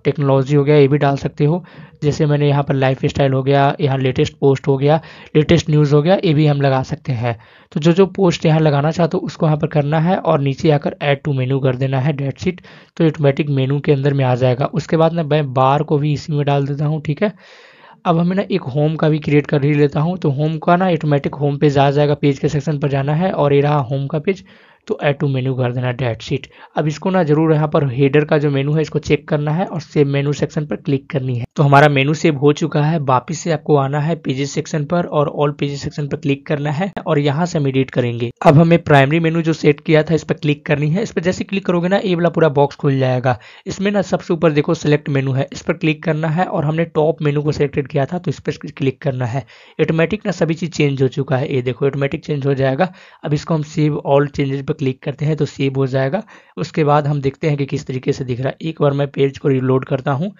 टेक्नोलॉजी हो गया ये भी डाल सकते हो जैसे मैंने यहाँ पर लाइफ स्टाइल हो गया यहाँ लेटेस्ट पोस्ट हो गया लेटेस्ट न्यूज़ हो गया ये भी हम लगा सकते हैं तो जो जो पोस्ट यहाँ लगाना चाहते हो तो उसको यहाँ पर करना है और नीचे आकर ऐड टू मेनू कर देना है डेट शीट तो ऑटोमेटिक मेनू के अंदर में आ जाएगा उसके बाद ना मैं बार को भी इसी में डाल देता हूँ ठीक है अब हमें ना एक होम का भी क्रिएट कर ही लेता हूँ तो होम का ना ऑटोमेटिक होम पेज आ जाएगा पेज के सेक्शन पर जाना है और ये रहा होम का पेज तो ऐड टू मेन्यू कर देना डेट शीट अब इसको ना जरूर यहाँ पर हेडर का जो मेनू है इसको चेक करना है और सेव मेनू सेक्शन पर क्लिक करनी है तो हमारा मेनू सेव हो चुका है वापिस से आपको आना है पेजेस सेक्शन पर और ऑल पेजेस सेक्शन पर क्लिक करना है और यहाँ से हम एडिट करेंगे अब हमें प्राइमरी मेनू जो सेट किया था इस पर क्लिक करनी है इस पर जैसे क्लिक करोगे ना ये वाला पूरा बॉक्स खुल जाएगा इसमें ना सबसे ऊपर देखो सेलेक्ट मेनू है इस पर क्लिक करना है और हमने टॉप मेनू को सिलेक्टेड किया था तो इस पर क्लिक करना है ऑटोमेटिक ना सभी चीज चेंज हो चुका है ये देखो ऑटोमेटिक चेंज हो जाएगा अब इसको हम सेव ऑल चेंजेस पर क्लिक करते हैं तो सेव हो जाएगा उसके बाद हम देखते हैं कि किस तरीके से दिख रहा है एक बार मैं पेज को रिलोड करता हूँ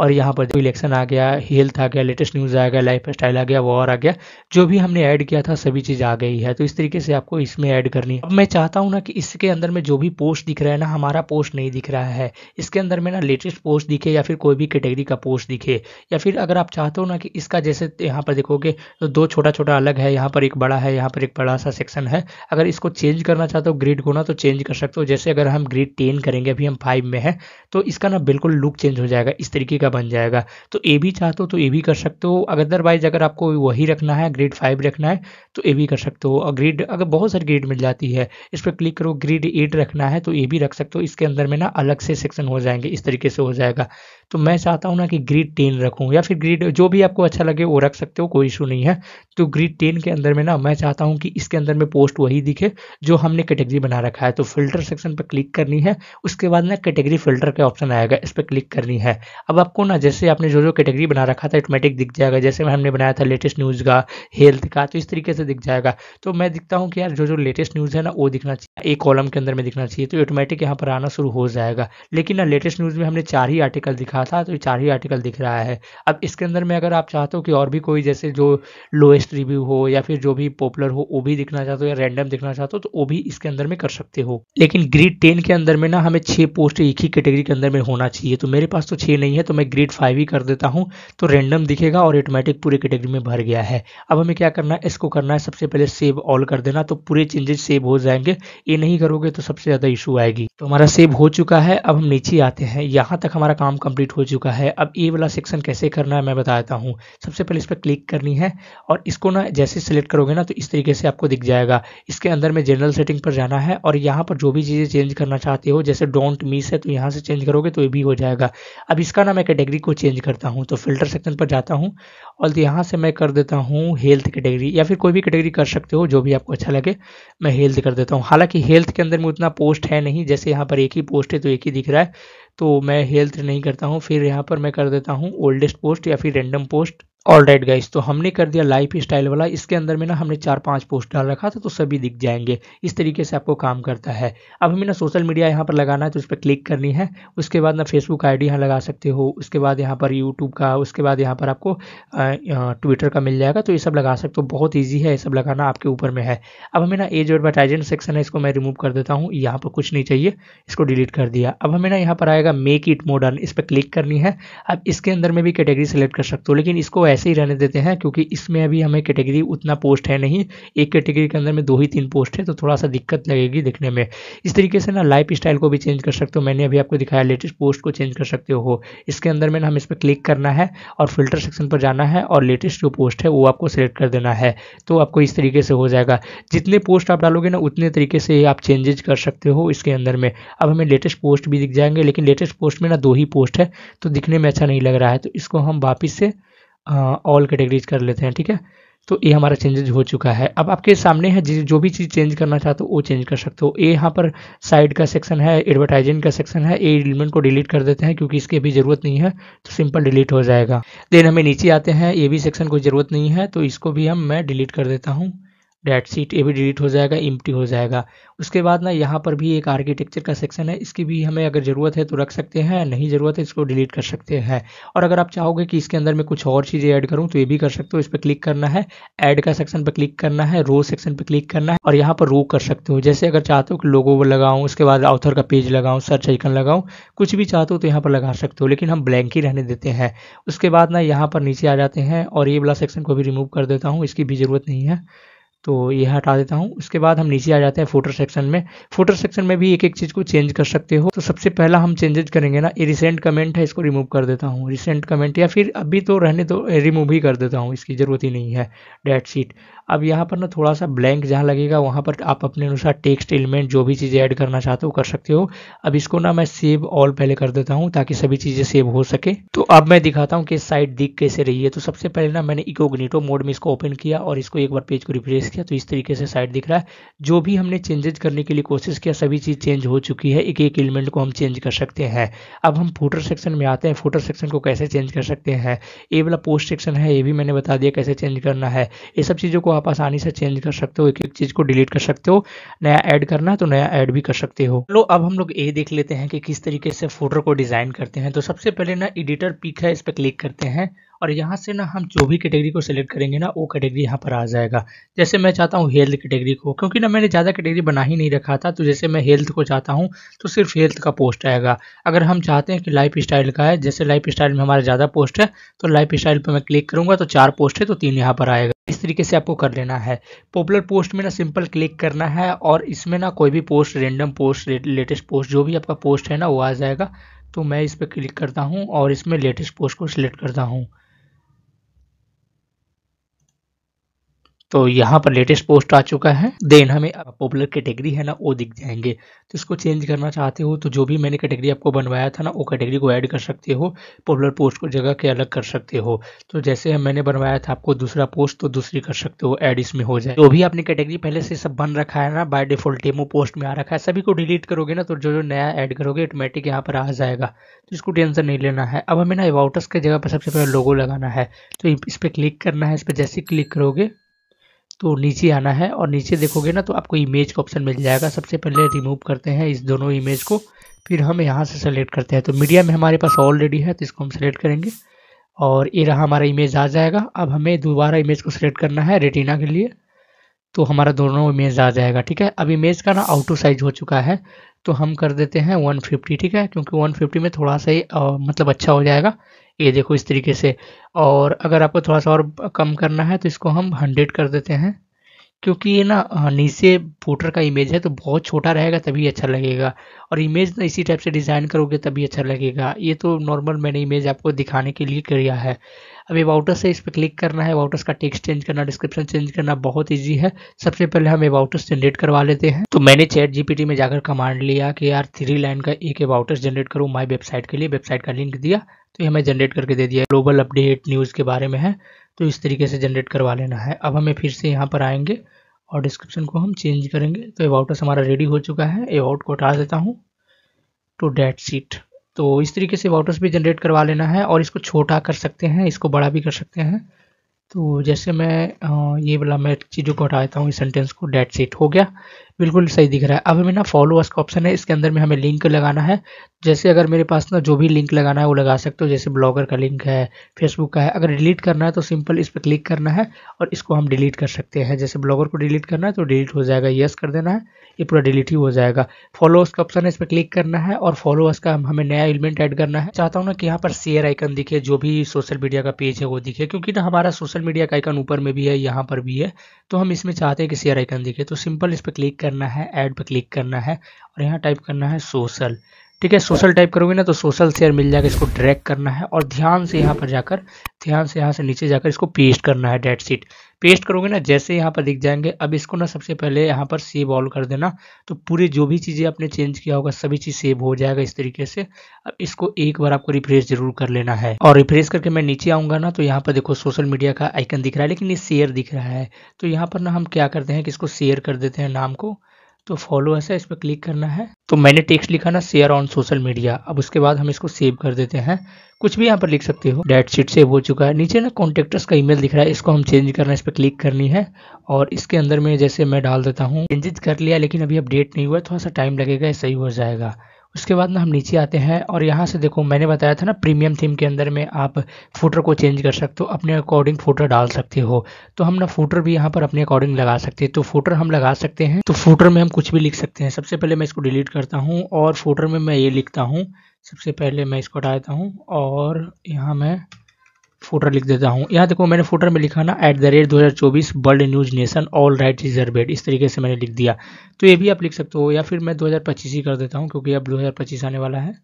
और यहाँ पर जो इलेक्शन आ गया हेल्थ आ गया लेटेस्ट न्यूज़ आ गया लाइफ स्टाइल आ गया वॉर आ गया जो भी हमने ऐड किया था सभी चीज़ आ गई है तो इस तरीके से आपको इसमें ऐड करनी है अब मैं चाहता हूँ ना कि इसके अंदर में जो भी पोस्ट दिख रहा है ना हमारा पोस्ट नहीं दिख रहा है इसके अंदर में ना लेटेस्ट पोस्ट दिखे या फिर कोई भी कैटेगरी का पोस्ट दिखे या फिर अगर आप चाहते हो ना कि इसका जैसे यहाँ पर देखोगे तो दो छोटा छोटा अलग है यहाँ पर एक बड़ा है यहाँ पर एक बड़ा सा सेक्शन है अगर इसको चेंज करना चाहते हो ग्रिड को ना तो चेंज कर सकते हो जैसे अगर हम ग्रिड टेन करेंगे अभी हम फाइव में है तो इसका ना बिल्कुल लुक चेंज हो जाएगा इस तरीके का बन जाएगा तो ए भी चाहते हो तो ए भी कर सकते हो अदरवाइज अगर आपको वही रखना है ग्रेड फाइव रखना है तो ए भी कर सकते हो और ग्रेड अगर बहुत सारी ग्रेड मिल जाती है इस पर क्लिक करो ग्रेड एट रखना है तो ए भी रख सकते हो इसके अंदर में ना अलग से सेक्शन हो जाएंगे इस तरीके से हो जाएगा तो मैं चाहता हूँ ना कि ग्रीड टेन रखूँ या फिर ग्रीड जो भी आपको अच्छा लगे वो रख सकते हो कोई इशू नहीं है तो ग्रीड टेन के अंदर में ना मैं चाहता हूँ कि इसके अंदर में पोस्ट वही दिखे जो हमने कैटेगरी बना रखा है तो फिल्टर सेक्शन पर क्लिक करनी है उसके बाद ना कैटेगरी फिल्टर का ऑप्शन आएगा इस पर क्लिक करनी है अब आपको ना जैसे आपने जो जो कैटेगरी बना रखा था ऑटोमेटिक दिख जाएगा जैसे हमने बनाया था लेटेस्ट न्यूज़ का हेल्थ का तो इस तरीके से दिख जाएगा तो मैं दिखता हूँ कि यार जो जो लेटेस्ट न्यूज़ है ना वो दिखना चाहिए एक कॉलम के अंदर में दिखना चाहिए तो ऑटोमेटिक यहाँ पर आना शुरू हो जाएगा लेकिन ना लेटेस्ट न्यूज़ में हमने चार ही आर्टिकल दिखा रखा था तो चार ही आर्टिकल दिख रहा है अब इसके अंदर में अगर आप चाहते हो कि और भी कोई जैसे जो लोएस्ट रिव्यू हो या फिर जो भी पॉपुलर हो वो भी दिखना चाहते हो या रैंडम दिखना चाहते हो तो वो भी इसके अंदर में कर सकते हो लेकिन ग्रीड टेन के अंदर में ना हमें छह पोस्ट एक ही कैटेगरी के अंदर में होना चाहिए तो मेरे पास तो छह नहीं है तो मैं ग्रीड फाइव ही कर देता हूँ तो रैंडम दिखेगा और ऑटोमेटिक पूरे कैटेगरी में भर गया है अब हमें क्या करना है इसको करना है सबसे पहले सेव ऑल कर देना तो पूरे चेंजेस सेव हो जाएंगे ये नहीं करोगे तो सबसे ज़्यादा इशू आएगी तो हमारा सेव हो चुका है अब हम नीचे आते हैं यहाँ तक हमारा काम कंप्लीट कंप्लीट हो चुका है अब ये वाला सेक्शन कैसे करना है मैं बताता हूँ सबसे पहले इस पर क्लिक करनी है और इसको ना जैसे सिलेक्ट करोगे ना तो इस तरीके से आपको दिख जाएगा इसके अंदर में जनरल सेटिंग पर जाना है और यहाँ पर जो भी चीज़ें चेंज करना चाहते हो जैसे डोंट मिस है तो यहाँ से चेंज करोगे तो ये भी हो जाएगा अब इसका ना मैं कैटेगरी को चेंज करता हूँ तो फिल्टर सेक्शन पर जाता हूँ और यहाँ से मैं कर देता हूँ हेल्थ कैटेगरी या फिर कोई भी कैटेगरी कर सकते हो जो भी आपको अच्छा लगे मैं हेल्थ कर देता हूँ हालांकि हेल्थ के अंदर में उतना पोस्ट है नहीं जैसे यहाँ पर एक ही पोस्ट है तो एक ही दिख रहा है तो मैं हेल्थ नहीं करता हूँ फिर यहाँ पर मैं कर देता हूँ ओल्डेस्ट पोस्ट या फिर random post all right guys तो हमने कर दिया लाइफ स्टाइल वाला इसके अंदर में ना हमने चार पांच पोस्ट डाल रखा था तो सभी दिख जाएंगे इस तरीके से आपको काम करता है अब हमें ना सोशल मीडिया यहाँ पर लगाना है तो उस पर क्लिक करनी है उसके बाद ना फेसबुक आईडी डी यहाँ लगा सकते हो उसके बाद यहाँ पर यूट्यूब का उसके बाद यहाँ पर आपको ट्विटर का मिल जाएगा तो ये सब लगा सकते हो बहुत ईजी है ये सब लगाना आपके ऊपर में है अब हमें ना ये जो एडवर्टाइजेंट सेक्शन है इसको मैं रिमूव कर देता हूँ यहाँ पर कुछ नहीं चाहिए इसको डिलीट कर दिया अब हमें ना यहाँ पर आएगा मेक इट मॉडर्न इस पर क्लिक करनी है अब इसके अंदर में भी कैटेगरी सेलेक्ट कर सकते हो लेकिन इसको ऐसे ही रहने देते हैं क्योंकि इसमें अभी हमें कैटेगरी उतना पोस्ट है नहीं एक कैटेगरी के अंदर में दो ही तीन पोस्ट है तो थोड़ा सा दिक्कत लगेगी दिखने में इस तरीके से ना लाइफ स्टाइल को भी चेंज कर सकते हो मैंने अभी आपको दिखाया लेटेस्ट पोस्ट को चेंज कर सकते हो इसके अंदर में ना हम इस पर क्लिक करना है और फिल्टर सेक्शन पर जाना है और लेटेस्ट जो पोस्ट है वो आपको सेलेक्ट कर देना है तो आपको इस तरीके से हो जाएगा जितने पोस्ट आप डालोगे ना उतने तरीके से आप चेंजेज कर सकते हो इसके अंदर में अब हमें लेटेस्ट पोस्ट भी दिख जाएंगे लेकिन लेटेस्ट पोस्ट में ना दो ही पोस्ट है तो दिखने में अच्छा नहीं लग रहा है तो इसको हम वापिस से ऑल कैटेगरीज कर लेते हैं ठीक है तो ये हमारा चेंजेज हो चुका है अब आपके सामने है जो भी चीज़ चेंज करना चाहते हो तो वो चेंज कर सकते हो ये यहाँ पर साइड का सेक्शन है एडवर्टाइजिंग का सेक्शन है ये एलिमेंट को डिलीट कर देते हैं क्योंकि इसकी भी ज़रूरत नहीं है तो सिंपल डिलीट हो जाएगा देन हमें नीचे आते हैं ये भी सेक्शन को ज़रूरत नहीं है तो इसको भी हम मैं डिलीट कर देता हूँ डेट सीट ये भी डिलीट हो जाएगा इम्प्टी हो जाएगा उसके बाद ना यहाँ पर भी एक आर्किटेक्चर का सेक्शन है इसकी भी हमें अगर ज़रूरत है तो रख सकते हैं नहीं ज़रूरत है इसको डिलीट कर सकते हैं और अगर आप चाहोगे कि इसके अंदर मैं कुछ और चीज़ें ऐड करूँ तो ये भी कर सकते हो इस पर क्लिक करना है ऐड का सेक्शन पर क्लिक करना है रो सेक्शन पर क्लिक करना है और यहाँ पर रो कर सकते हो जैसे अगर चाहते हो कि लोगों को लगाऊँ उसके बाद ऑथर का पेज लगाऊँ सर्च आइकन लगाऊँ कुछ भी चाहते हो तो यहाँ पर लगा सकते हो लेकिन हम ब्लैंक ही रहने देते हैं उसके बाद ना यहाँ पर नीचे आ जाते हैं और ये वाला सेक्शन को भी रिमूव कर देता हूँ इसकी भी ज़रूरत नहीं है तो ये हटा देता हूँ उसके बाद हम नीचे आ जाते हैं फोटर सेक्शन में फोटर सेक्शन में भी एक एक चीज़ को चेंज कर सकते हो तो सबसे पहला हम चेंजेज करेंगे ना ये रिसेंट कमेंट है इसको रिमूव कर देता हूँ रिसेंट कमेंट या फिर अभी तो रहने तो रिमूव ही कर देता हूँ इसकी ज़रूरत ही नहीं है डेट शीट अब यहाँ पर ना थोड़ा सा ब्लैंक जहाँ लगेगा वहाँ पर आप अपने अनुसार टेक्स्ट एलिमेंट जो भी चीज़ें ऐड करना चाहते हो कर सकते हो अब इसको ना मैं सेव ऑल पहले कर देता हूँ ताकि सभी चीज़ें सेव हो सके तो अब मैं दिखाता हूँ कि साइड दिख कैसे रही है तो सबसे पहले ना मैंने इकोग्निटो मोड में इसको ओपन किया और इसको एक बार पेज को रिप्लेस किया तो इस तरीके से साइड दिख रहा है जो भी हमने चेंजेज करने के लिए कोशिश किया सभी चीज़ चेंज हो चुकी है एक एक एलिमेंट को हम चेंज कर सकते हैं अब हम फोटर सेक्शन में आते हैं फोटर सेक्शन को कैसे चेंज कर सकते हैं ये वाला पोस्ट सेक्शन है ये भी मैंने बता दिया कैसे चेंज करना है ये सब चीज़ों को आप आसानी से चेंज कर सकते हो एक एक चीज़ को डिलीट कर सकते हो नया ऐड करना है तो नया ऐड भी कर सकते हो लो अब हम लोग ये देख लेते हैं कि किस तरीके से फोटो को डिज़ाइन करते हैं तो सबसे पहले ना एडिटर पीक है इस पर क्लिक करते हैं और यहाँ से ना हम जो भी कैटेगरी को सिलेक्ट करेंगे ना वो कैटेगरी यहाँ पर आ जाएगा जैसे मैं चाहता हूँ हेल्थ कैटेगरी को क्योंकि ना मैंने ज़्यादा कैटेगरी बना ही नहीं रखा था तो जैसे मैं हेल्थ को चाहता हूँ तो सिर्फ हेल्थ का पोस्ट आएगा अगर हम चाहते हैं कि लाइफ स्टाइल का है जैसे लाइफ स्टाइल में हमारा ज़्यादा पोस्ट है तो लाइफ स्टाइल पर मैं क्लिक करूँगा तो चार पोस्ट है तो तीन यहाँ पर आएगा इस तरीके से आपको कर लेना है पॉपुलर पोस्ट में ना सिंपल क्लिक करना है और इसमें ना कोई भी post random post latest post जो भी आपका पोस्ट है ना वो आ जाएगा तो मैं इस पर क्लिक करता हूँ और इसमें लेटेस्ट पोस्ट को सिलेक्ट करता हूँ तो यहाँ पर लेटेस्ट पोस्ट आ चुका है देन हमें पॉपुलर कैटेगरी है ना वो दिख जाएंगे तो इसको चेंज करना चाहते हो तो जो भी मैंने कैटेगरी आपको बनवाया था ना वो कैटेगरी को ऐड कर सकते हो पॉपुलर पोस्ट को जगह के अलग कर सकते हो तो जैसे मैंने बनवाया था आपको दूसरा पोस्ट तो दूसरी कर सकते हो एड इसमें हो जाए जो भी आपने कैटेगरी पहले से सब बन रखा है ना बाय डिफॉल्ट डेमो पोस्ट में आ रखा है सभी को डिलीट करोगे ना तो जो जो नया एड करोगे ऑटोमेटिक यहाँ पर आ जाएगा तो इसको टेंसर नहीं लेना है अब हमें ना अबाउटस के जगह पर सबसे पहले लोगो लगाना है तो इस पर क्लिक करना है इस पर जैसे क्लिक करोगे तो नीचे आना है और नीचे देखोगे ना तो आपको इमेज का ऑप्शन मिल जाएगा सबसे पहले रिमूव करते हैं इस दोनों इमेज को फिर हम यहाँ से सेलेक्ट करते हैं तो मीडिया में हमारे पास ऑलरेडी है तो इसको हम सेलेक्ट करेंगे और ये रहा हमारा इमेज आ जाएगा अब हमें दोबारा इमेज को सेलेक्ट करना है रेटिना के लिए तो हमारा दोनों इमेज आ जाएगा ठीक है अब इमेज का ना आउटो साइज हो चुका है तो हम कर देते हैं 150 ठीक है क्योंकि 150 में थोड़ा सा ही मतलब अच्छा हो जाएगा ये देखो इस तरीके से और अगर आपको थोड़ा सा और कम करना है तो इसको हम हंड्रेड कर देते हैं क्योंकि ये ना नीचे फूटर का इमेज है तो बहुत छोटा रहेगा तभी अच्छा लगेगा और इमेज ना इसी टाइप से डिज़ाइन करोगे तभी अच्छा लगेगा ये तो नॉर्मल मैंने इमेज आपको दिखाने के लिए किया है अभी अबाउटस है इस पर क्लिक करना है अबाउटस का टेक्स्ट चेंज करना डिस्क्रिप्शन चेंज करना बहुत ईजी है सबसे पहले हम अबाउटस जनरेट करवा लेते हैं तो मैंने चैट जीपीटी में जाकर कमांड लिया कि यार थ्री लाइन का एक अबाउटस जनरेट करूँ माई वेबसाइट के लिए वेबसाइट का लिंक दिया तो ये हमें जनरेट करके दे दिया ग्लोबल अपडेट न्यूज़ के बारे में है तो इस तरीके से जनरेट करवा लेना है अब हमें फिर से यहाँ पर आएंगे और डिस्क्रिप्शन को हम चेंज करेंगे तो अबाउटस हमारा रेडी हो चुका है अबाउट को हटा देता हूँ टू डेट सीट तो इस तरीके से वाउटर्स भी जनरेट करवा लेना है और इसको छोटा कर सकते हैं इसको बड़ा भी कर सकते हैं तो जैसे मैं ये वाला मैं चीज़ों को हटा देता हूँ इस सेंटेंस को डेट सेट हो गया बिल्कुल सही दिख रहा है अब हमें ना फॉलोअर्स का ऑप्शन है इसके अंदर में हमें लिंक लगाना है जैसे अगर मेरे पास ना जो भी लिंक लगाना है वो लगा सकते हो जैसे ब्लॉगर का लिंक है फेसबुक का है अगर डिलीट करना है तो सिंपल इस पर क्लिक करना है और इसको हम डिलीट कर सकते हैं जैसे ब्लॉगर को डिलीट करना है तो डिलीट हो जाएगा येस कर देना है ये पूरा डिलीट ही हो जाएगा फॉलोअर्स का ऑप्शन है इस पर क्लिक करना है और फॉलोअर्स का हमें नया एलिमेंट ऐड करना है चाहता हूँ ना कि यहाँ पर शेयर आइकन दिखे जो भी सोशल मीडिया का पेज है वो दिखे क्योंकि ना हमारा सोशल मीडिया का आइकन ऊपर में भी है यहाँ पर भी है तो हम इसमें चाहते हैं कि शेयर आइकन दिखे तो सिंपल इस पर क्लिक कर करना है ऐड पर क्लिक करना है और यहाँ टाइप करना है सोशल ठीक है सोशल टाइप करोगे ना तो सोशल शेयर मिल जाएगा इसको ड्रैग करना है और ध्यान से यहाँ पर जाकर ध्यान से यहाँ से नीचे जाकर इसको पेस्ट करना है डेट सीट पेस्ट करोगे ना जैसे यहाँ पर दिख जाएंगे अब इसको ना सबसे पहले यहाँ पर सेव ऑल कर देना तो पूरे जो भी चीज़ें आपने चेंज किया होगा सभी चीज़ सेव हो जाएगा इस तरीके से अब इसको एक बार आपको रिफ्रेश जरूर कर लेना है और रिफ्रेश करके मैं नीचे आऊँगा ना तो यहाँ पर देखो सोशल मीडिया का आइकन दिख रहा है लेकिन ये शेयर दिख रहा है तो यहाँ पर ना हम क्या करते हैं कि इसको शेयर कर देते हैं नाम को तो फॉलो ऐसा इस पर क्लिक करना है तो मैंने टेक्स्ट लिखा ना शेयर ऑन सोशल मीडिया अब उसके बाद हम इसको सेव कर देते हैं कुछ भी यहाँ पर लिख सकते हो डेट शीट सेव हो चुका है नीचे ना कॉन्टेक्टर्स का ईमेल दिख रहा है इसको हम चेंज करना है इस पर क्लिक करनी है और इसके अंदर में जैसे मैं डाल देता हूँ चेंजेज कर लिया लेकिन अभी अपडेट नहीं हुआ थोड़ा सा टाइम लगेगा सही हो जाएगा उसके बाद ना हम नीचे आते हैं और यहाँ से देखो मैंने बताया था ना प्रीमियम थीम के अंदर में आप फूटर को चेंज कर सकते हो अपने अकॉर्डिंग फूटर डाल सकते हो तो हम ना फूटर भी यहाँ पर अपने अकॉर्डिंग लगा सकते हैं तो फूटर हम लगा सकते हैं तो फूटर में हम कुछ भी लिख सकते हैं सबसे पहले मैं इसको डिलीट करता हूँ और फूटर में मैं ये लिखता हूँ सबसे पहले मैं इसको हटा देता हूँ और यहाँ मैं फोटर लिख देता हूँ यहाँ देखो मैंने फोटर में लिखा ना एट द रेट दो हज़ार चौबीस world news nation all right reserved इस तरीके से मैंने लिख दिया तो ये भी आप लिख सकते हो या फिर मैं दो हज़ार पच्चीस ही कर देता हूँ क्योंकि अब दो हज़ार पच्चीस आने वाला है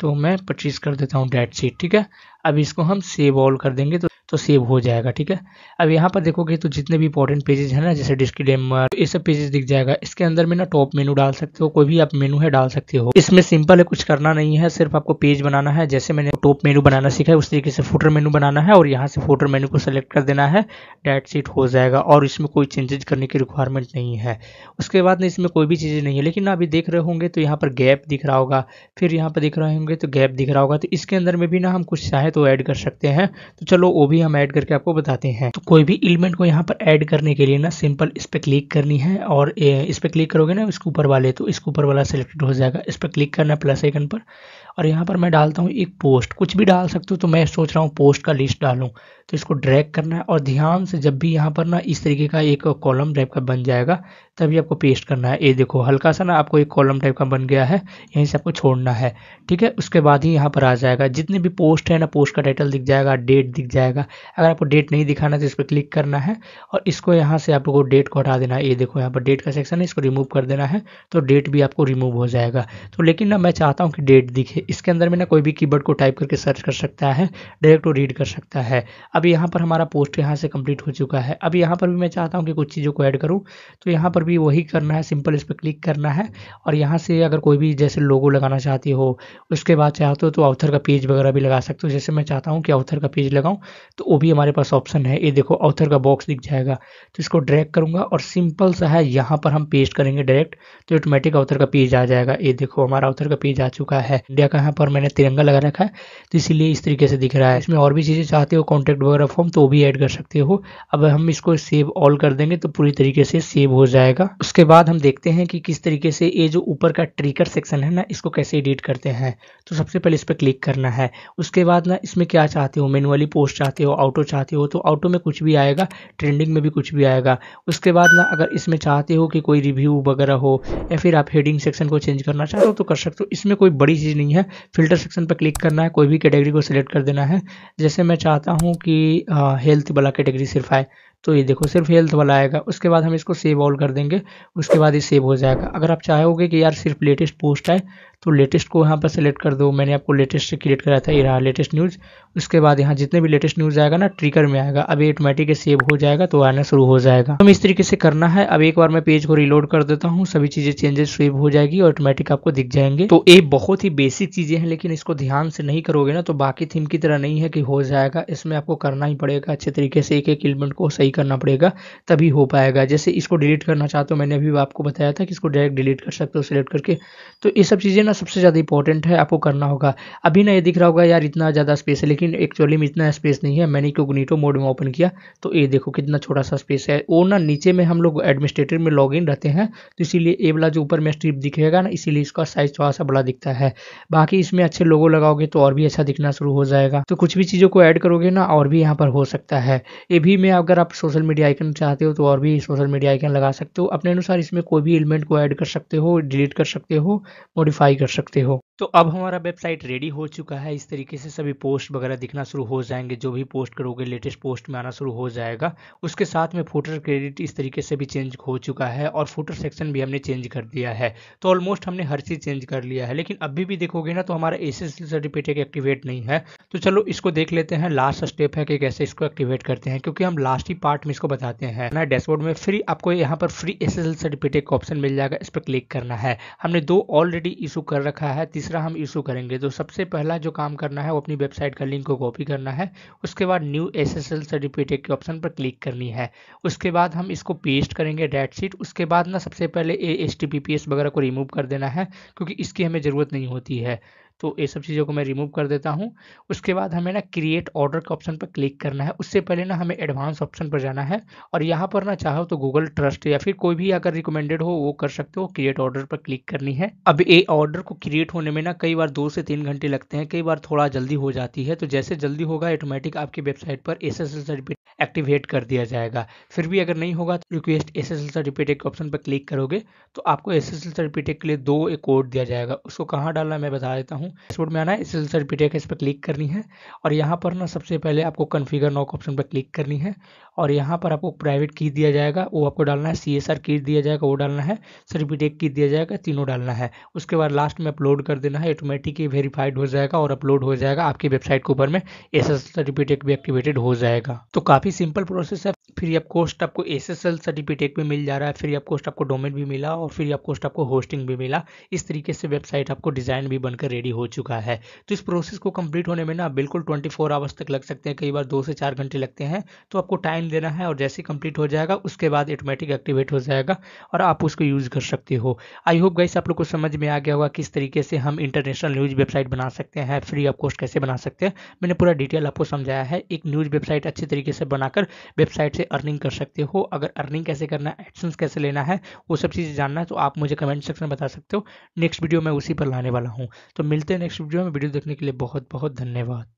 तो मैं पच्चीस कर देता हूँ डेट सीट ठीक है अब इसको हम सेव ऑल कर देंगे तो तो सेव हो जाएगा ठीक है अब यहाँ पर देखोगे तो जितने भी इंपॉर्टेंट पेजेस हैं ना जैसे डेमर ये सब पेजेस दिख जाएगा इसके अंदर में ना टॉप मेनू डाल सकते हो कोई भी आप मेनू है डाल सकते हो इसमें सिंपल है कुछ करना नहीं है सिर्फ आपको पेज बनाना है जैसे मैंने टॉप मेनू बनाना सीखा है उस तरीके से फोटर मेनू बनाना है और यहाँ से फोटर मेनू को सेलेक्ट कर देना है डेट सीट हो जाएगा और इसमें कोई चेंजेज करने की रिक्वायरमेंट नहीं है उसके बाद ना इसमें कोई भी चीज़ें नहीं है लेकिन अभी देख रहे होंगे तो यहाँ पर गैप दिख रहा होगा फिर यहाँ पर दिख रहे होंगे तो गैप दिख रहा होगा तो इसके अंदर में भी ना हम कुछ चाहे तो ऐड कर सकते हैं तो चलो वो भी भी हम ऐड करके आपको बताते हैं तो कोई भी एलिमेंट को यहाँ पर ऐड करने के लिए ना सिंपल इस पर क्लिक करनी है और इस पर क्लिक करोगे ना इसके ऊपर वाले तो इसके ऊपर वाला सिलेक्टेड हो जाएगा इस पर क्लिक करना प्लस आइकन पर और यहाँ पर मैं डालता हूँ एक पोस्ट कुछ भी डाल सकते हो तो मैं सोच रहा हूँ पोस्ट का लिस्ट डालूँ तो इसको ड्रैग करना है और ध्यान से जब भी यहाँ पर ना इस तरीके का एक कॉलम टाइप का बन जाएगा तभी आपको पेस्ट करना है ये देखो हल्का सा ना आपको एक कॉलम टाइप का बन गया है यहीं से आपको छोड़ना है ठीक है उसके बाद ही यहाँ पर आ जाएगा जितने भी पोस्ट है ना पोस्ट का टाइटल दिख जाएगा डेट दिख जाएगा अगर आपको डेट नहीं दिखाना तो इस पर क्लिक करना है और इसको यहाँ से आपको डेट को हटा देना है ये देखो यहाँ पर डेट का सेक्शन है इसको रिमूव कर देना है तो डेट भी आपको रिमूव हो जाएगा तो लेकिन ना मैं चाहता हूँ कि डेट दिखे इसके अंदर में ना कोई भी कीवर्ड को टाइप करके सर्च कर सकता है डायरेक्ट वो रीड कर सकता है अब यहाँ पर हमारा पोस्ट यहाँ से कंप्लीट हो चुका है अब यहाँ पर भी मैं चाहता हूँ कि कुछ चीज़ों को ऐड करूँ तो यहाँ पर भी वही करना है सिंपल इस पर क्लिक करना है और यहाँ से अगर कोई भी जैसे लोगो लगाना चाहती हो उसके बाद चाहते हो तो ऑथर का पेज वगैरह भी लगा सकते हो जैसे मैं चाहता हूँ कि ऑथर का पेज लगाऊँ तो वो भी हमारे पास ऑप्शन है ये देखो ऑथर का बॉक्स दिख जाएगा तो इसको ड्रैक करूँगा और सिंपल सा है यहाँ पर हम पेस्ट करेंगे डायरेक्ट तो ऑटोमेटिक ऑथर का पेज आ जाएगा ये देखो हमारा ऑथर का पेज आ चुका है इंडिया का यहाँ पर मैंने तिरंगा लगा रखा है तो इसीलिए इस तरीके से दिख रहा है इसमें और भी चीज़ें चाहते हो कॉन्टैक्ट वगैरह फॉर्म तो भी ऐड कर सकते हो अब हम इसको सेव ऑल कर देंगे तो पूरी तरीके से सेव हो जाएगा उसके बाद हम देखते हैं कि किस तरीके से ये जो ऊपर का ट्रिकर सेक्शन है ना इसको कैसे एडिट करते हैं तो सबसे पहले इस पर क्लिक करना है उसके बाद ना इसमें क्या चाहते हो मैनुअली पोस्ट चाहते हो ऑटो चाहते हो तो ऑटो में कुछ भी आएगा ट्रेंडिंग में भी कुछ भी आएगा उसके बाद ना अगर इसमें चाहते हो कि कोई रिव्यू वगैरह हो या फिर आप हेडिंग सेक्शन को चेंज करना चाहते हो तो कर सकते हो इसमें कोई बड़ी चीज़ नहीं है फिल्टर सेक्शन पर क्लिक करना है कोई भी कैटेगरी को सिलेक्ट कर देना है जैसे मैं चाहता हूँ कि हेल्थ वाला कैटेगरी सिर्फ आए तो ये देखो सिर्फ हेल्थ वाला आएगा उसके बाद हम इसको सेव ऑल कर देंगे उसके बाद ये सेव हो जाएगा अगर आप चाहोगे कि यार सिर्फ लेटेस्ट पोस्ट आए तो लेटेस्ट को यहाँ पर सेलेक्ट कर दो मैंने आपको लेटेस्ट क्रिएट कराया था ये रहा लेटेस्ट न्यूज़ उसके बाद यहाँ जितने भी लेटेस्ट न्यूज आएगा ना ट्रिकर में आएगा अभी ऑटोमेटिक सेव हो जाएगा तो आना शुरू हो जाएगा तो हम इस तरीके से करना है अब एक बार मैं पेज को रिलोड कर देता हूँ सभी चीजें चेंजेस सेव हो जाएगी ऑटोमेटिक आपको दिख जाएंगे तो ये बहुत ही बेसिक चीजें हैं लेकिन इसको ध्यान से नहीं करोगे ना तो बाकी थीम की तरह नहीं है कि हो जाएगा इसमें आपको करना ही पड़ेगा अच्छे तरीके से एक एक एलिमेंट को सही करना पड़ेगा तभी हो पाएगा जैसे इसको डिलीट करना चाहते हो मैंने अभी आपको बताया था कि इसको डायरेक्ट डिलीट कर सकते हो सिलेक्ट करके तो ये सब चीजें ना सबसे ज्यादा इंपॉर्टेंट है आपको करना होगा अभी ना ये दिख रहा होगा यार इतना ज्यादा स्पेस है लेकिन लेकिन एक्चुअली में इतना स्पेस नहीं है मैंने इकोग्निटो मोड में ओपन किया तो ये देखो कितना छोटा सा स्पेस है और ना नीचे में हम लोग एडमिनिस्ट्रेटर में लॉग रहते हैं तो इसीलिए ए वाला जो ऊपर में स्ट्रिप दिखेगा ना इसीलिए इसका साइज थोड़ा सा बड़ा दिखता है बाकी इसमें अच्छे लोगो लगाओगे तो और भी अच्छा दिखना शुरू हो जाएगा तो कुछ भी चीज़ों को ऐड करोगे ना और भी यहाँ पर हो सकता है ये भी मैं अगर आप सोशल मीडिया आइकन चाहते हो तो और भी सोशल मीडिया आइकन लगा सकते हो अपने अनुसार इसमें कोई भी एलिमेंट को ऐड कर सकते हो डिलीट कर सकते हो मॉडिफाई कर सकते हो तो अब हमारा वेबसाइट रेडी हो चुका है इस तरीके से सभी पोस्ट वगैरह दिखना शुरू हो जाएंगे जो भी पोस्ट करोगे लेटेस्ट पोस्ट में आना शुरू हो जाएगा उसके साथ में फोटर क्रेडिट इस तरीके से भी चेंज हो चुका है और फोटर सेक्शन भी हमने चेंज कर दिया है तो ऑलमोस्ट हमने हर चीज़ चेंज कर लिया है लेकिन अभी भी देखोगे ना तो हमारा ए सर्टिफिकेट एक्टिवेट नहीं है तो चलो इसको देख लेते हैं लास्ट स्टेप है कि कैसे इसको एक्टिवेट करते हैं क्योंकि हम लास्ट ही पार्ट में इसको बताते हैं ना डैशबोर्ड में फ्री आपको यहाँ पर फ्री एस सर्टिफिकेट का ऑप्शन मिल जाएगा इस पर क्लिक करना है हमने दो ऑलरेडी इशू कर रखा है तीस तीसरा हम इशू करेंगे तो सबसे पहला जो काम करना है वो अपनी वेबसाइट का लिंक को कॉपी करना है उसके बाद new S S L certificate के ऑप्शन पर क्लिक करनी है उसके बाद हम इसको पेस्ट करेंगे डेट शीट उसके बाद ना सबसे पहले A S T P P S वगैरह को रिमूव कर देना है क्योंकि इसकी हमें ज़रूरत नहीं होती है तो ये सब चीज़ों को मैं रिमूव कर देता हूँ उसके बाद हमें ना क्रिएट ऑर्डर के ऑप्शन पर क्लिक करना है उससे पहले ना हमें एडवांस ऑप्शन पर जाना है और यहाँ पर ना चाहो तो गूगल ट्रस्ट या फिर कोई भी अगर रिकमेंडेड हो वो कर सकते हो क्रिएट ऑर्डर पर क्लिक करनी है अब ये ऑर्डर को क्रिएट होने में ना कई बार दो से तीन घंटे लगते हैं कई बार थोड़ा जल्दी हो जाती है तो जैसे जल्दी होगा ऑटोमेटिक आपकी वेबसाइट पर S S L certificate activate कर दिया जाएगा फिर भी अगर नहीं होगा तो request S S L certificate के ऑप्शन पर क्लिक करोगे तो आपको एस एस एल सर्टिफिकेट के लिए दो एक कोड दिया जाएगा उसको कहाँ डालना मैं बता देता हूँ हूँ डैशबोर्ड में आना है इस सर पी इस पर क्लिक करनी है और यहाँ पर ना सबसे पहले आपको कन्फिगर नॉक ऑप्शन पर क्लिक करनी है और यहाँ पर आपको प्राइवेट की दिया जाएगा वो आपको डालना है सी एस की दिया जाएगा वो डालना है सर पी की दिया जाएगा तीनों डालना है उसके बाद लास्ट में अपलोड कर देना है ऑटोमेटिक वेरीफाइड हो जाएगा और अपलोड हो जाएगा आपकी वेबसाइट के ऊपर में एस एस सर्टिफिकेट भी एक्टिवेटेड हो जाएगा तो काफ़ी सिंपल प्रोसेस है फिर ये कोस्ट आपको एस एस एल सर्टिफिकेट भी मिल जा रहा है फिर ये कोस्ट आपको डोमेन भी मिला और फिर ये कोस्ट आपको होस्टिंग भी मिला इस तरीके से वेबसाइट आपको डिज़ाइन भी बनकर रेडी हो चुका है तो इस प्रोसेस को कंप्लीट होने में ना बिल्कुल ट्वेंटी फोर आवर्स तक लग सकते हैं कई बार दो से चार घंटे लगते हैं तो आपको टाइम देना है और जैसे कंप्लीट हो जाएगा उसके बाद ऑटोमेटिक एक्टिवेट हो जाएगा और आप उसको यूज़ कर सकते हो आई होप गाइस आप लोग को समझ में आ गया होगा किस तरीके से हम इंटरनेशनल न्यूज़ वेबसाइट बना सकते हैं फ्री ऑफ कॉस्ट कैसे बना सकते हैं मैंने पूरा डिटेल आपको समझाया है एक न्यूज़ वेबसाइट अच्छे तरीके से बनाकर वेबसाइट से अर्निंग कर सकते हो अगर अर्निंग कैसे करना है एडसेंस कैसे लेना है वो सब चीज़ें जानना है तो आप मुझे कमेंट सेक्शन में बता सकते हो नेक्स्ट वीडियो मैं उसी पर लाने वाला हूँ तो मिलते मिलते हैं नेक्स्ट वीडियो में वीडियो देखने के लिए बहुत बहुत धन्यवाद